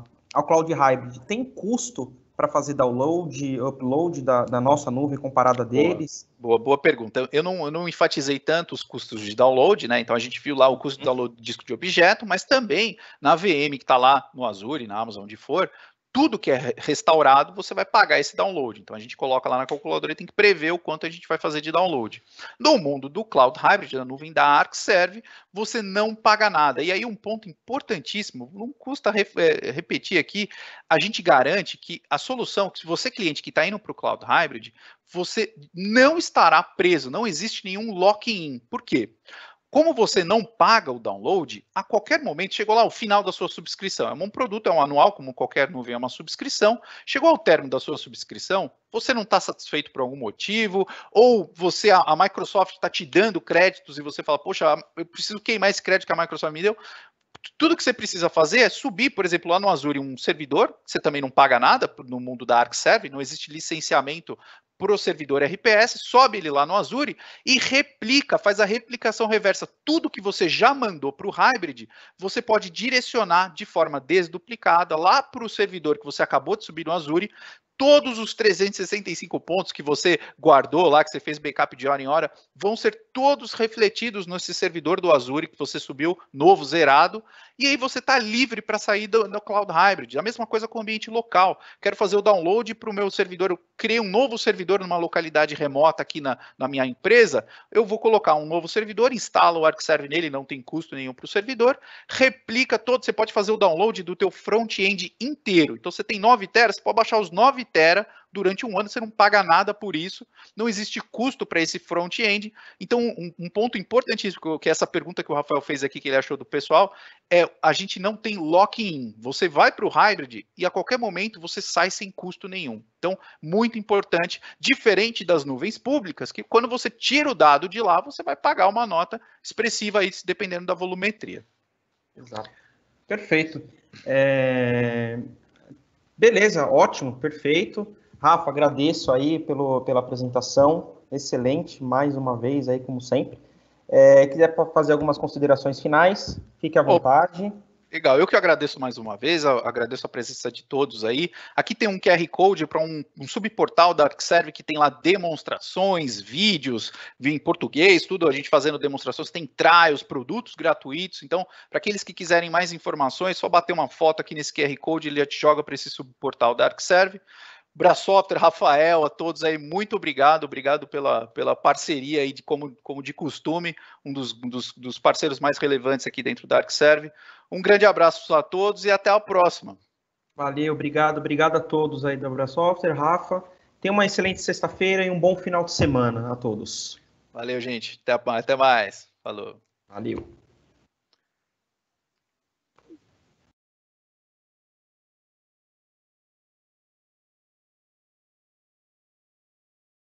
a, ao Cloud Hybrid, tem custo para fazer download, upload da, da, nossa nuvem comparada deles? Boa, boa, pergunta. Eu não, eu não enfatizei tanto os custos de download, né? Então a gente viu lá o custo de uhum. download de disco de objeto, mas também na VM que está lá no Azure, na Amazon, onde for, tudo que é restaurado, você vai pagar esse download. Então a gente coloca lá na calculadora e tem que prever o quanto a gente vai fazer de download. No mundo do cloud hybrid, da nuvem da Arc serve, você não paga nada. E aí um ponto importantíssimo, não custa é, repetir aqui, a gente garante que a solução, que se você é cliente que está indo para o cloud hybrid, você não estará preso, não existe nenhum lock-in. Por quê? Como você não paga o download, a qualquer momento chegou lá o final da sua subscrição. É um produto, é um anual, como qualquer nuvem, é uma subscrição. Chegou ao término da sua subscrição, você não está satisfeito por algum motivo, ou você a, a Microsoft está te dando créditos e você fala, poxa, eu preciso queimar esse crédito que a Microsoft me deu. Tudo que você precisa fazer é subir, por exemplo, lá no Azure um servidor, você também não paga nada no mundo da ArcServe, não existe licenciamento para o servidor RPS, sobe ele lá no Azure e replica, faz a replicação reversa. Tudo que você já mandou para o hybrid, você pode direcionar de forma desduplicada lá para o servidor que você acabou de subir no Azure, todos os 365 pontos que você guardou lá, que você fez backup de hora em hora, vão ser todos refletidos nesse servidor do Azure que você subiu, novo, zerado, e aí você está livre para sair do, do, cloud hybrid. A mesma coisa com o ambiente local. Quero fazer o download para o meu servidor, eu criei um novo servidor numa localidade remota aqui na, na minha empresa, eu vou colocar um novo servidor, instalo o ArcServe nele, não tem custo nenhum para o servidor, replica todo, você pode fazer o download do teu front-end inteiro. Então você tem 9 teras, você pode baixar os 9 teras durante um ano você não paga nada por isso, não existe custo para esse front-end. Então, um, um, ponto importantíssimo, que é essa pergunta que o Rafael fez aqui, que ele achou do pessoal, é a gente não tem lock-in. Você vai para o hybrid e a qualquer momento você sai sem custo nenhum. Então, muito importante, diferente das nuvens públicas, que quando você tira o dado de lá, você vai pagar uma nota expressiva aí, dependendo da volumetria. Exato. Perfeito. É... Beleza, ótimo, perfeito. Rafa, agradeço aí pelo, pela apresentação, excelente, mais uma vez aí, como sempre. É, quiser fazer algumas considerações finais, fique à vontade. Oh. Legal, eu que agradeço mais uma vez, agradeço a presença de todos aí. Aqui tem um QR Code para um, um, subportal da ArcServe que tem lá demonstrações, vídeos em português, tudo a gente fazendo demonstrações, tem trials, produtos gratuitos. Então, para aqueles que quiserem mais informações, só bater uma foto aqui nesse QR Code, ele te joga para esse subportal da ArcServe. Braçópter, Rafael, a todos aí, muito obrigado, obrigado pela, pela parceria aí, de, como, como de costume, um dos, dos, dos parceiros mais relevantes aqui dentro da ArcServe. Um grande abraço a todos e até a próxima. Valeu, obrigado, obrigado a todos aí da Braçópter, Rafa. Tenha uma excelente sexta-feira e um bom final de semana a todos. Valeu, gente. Até, até mais. Falou. Valeu.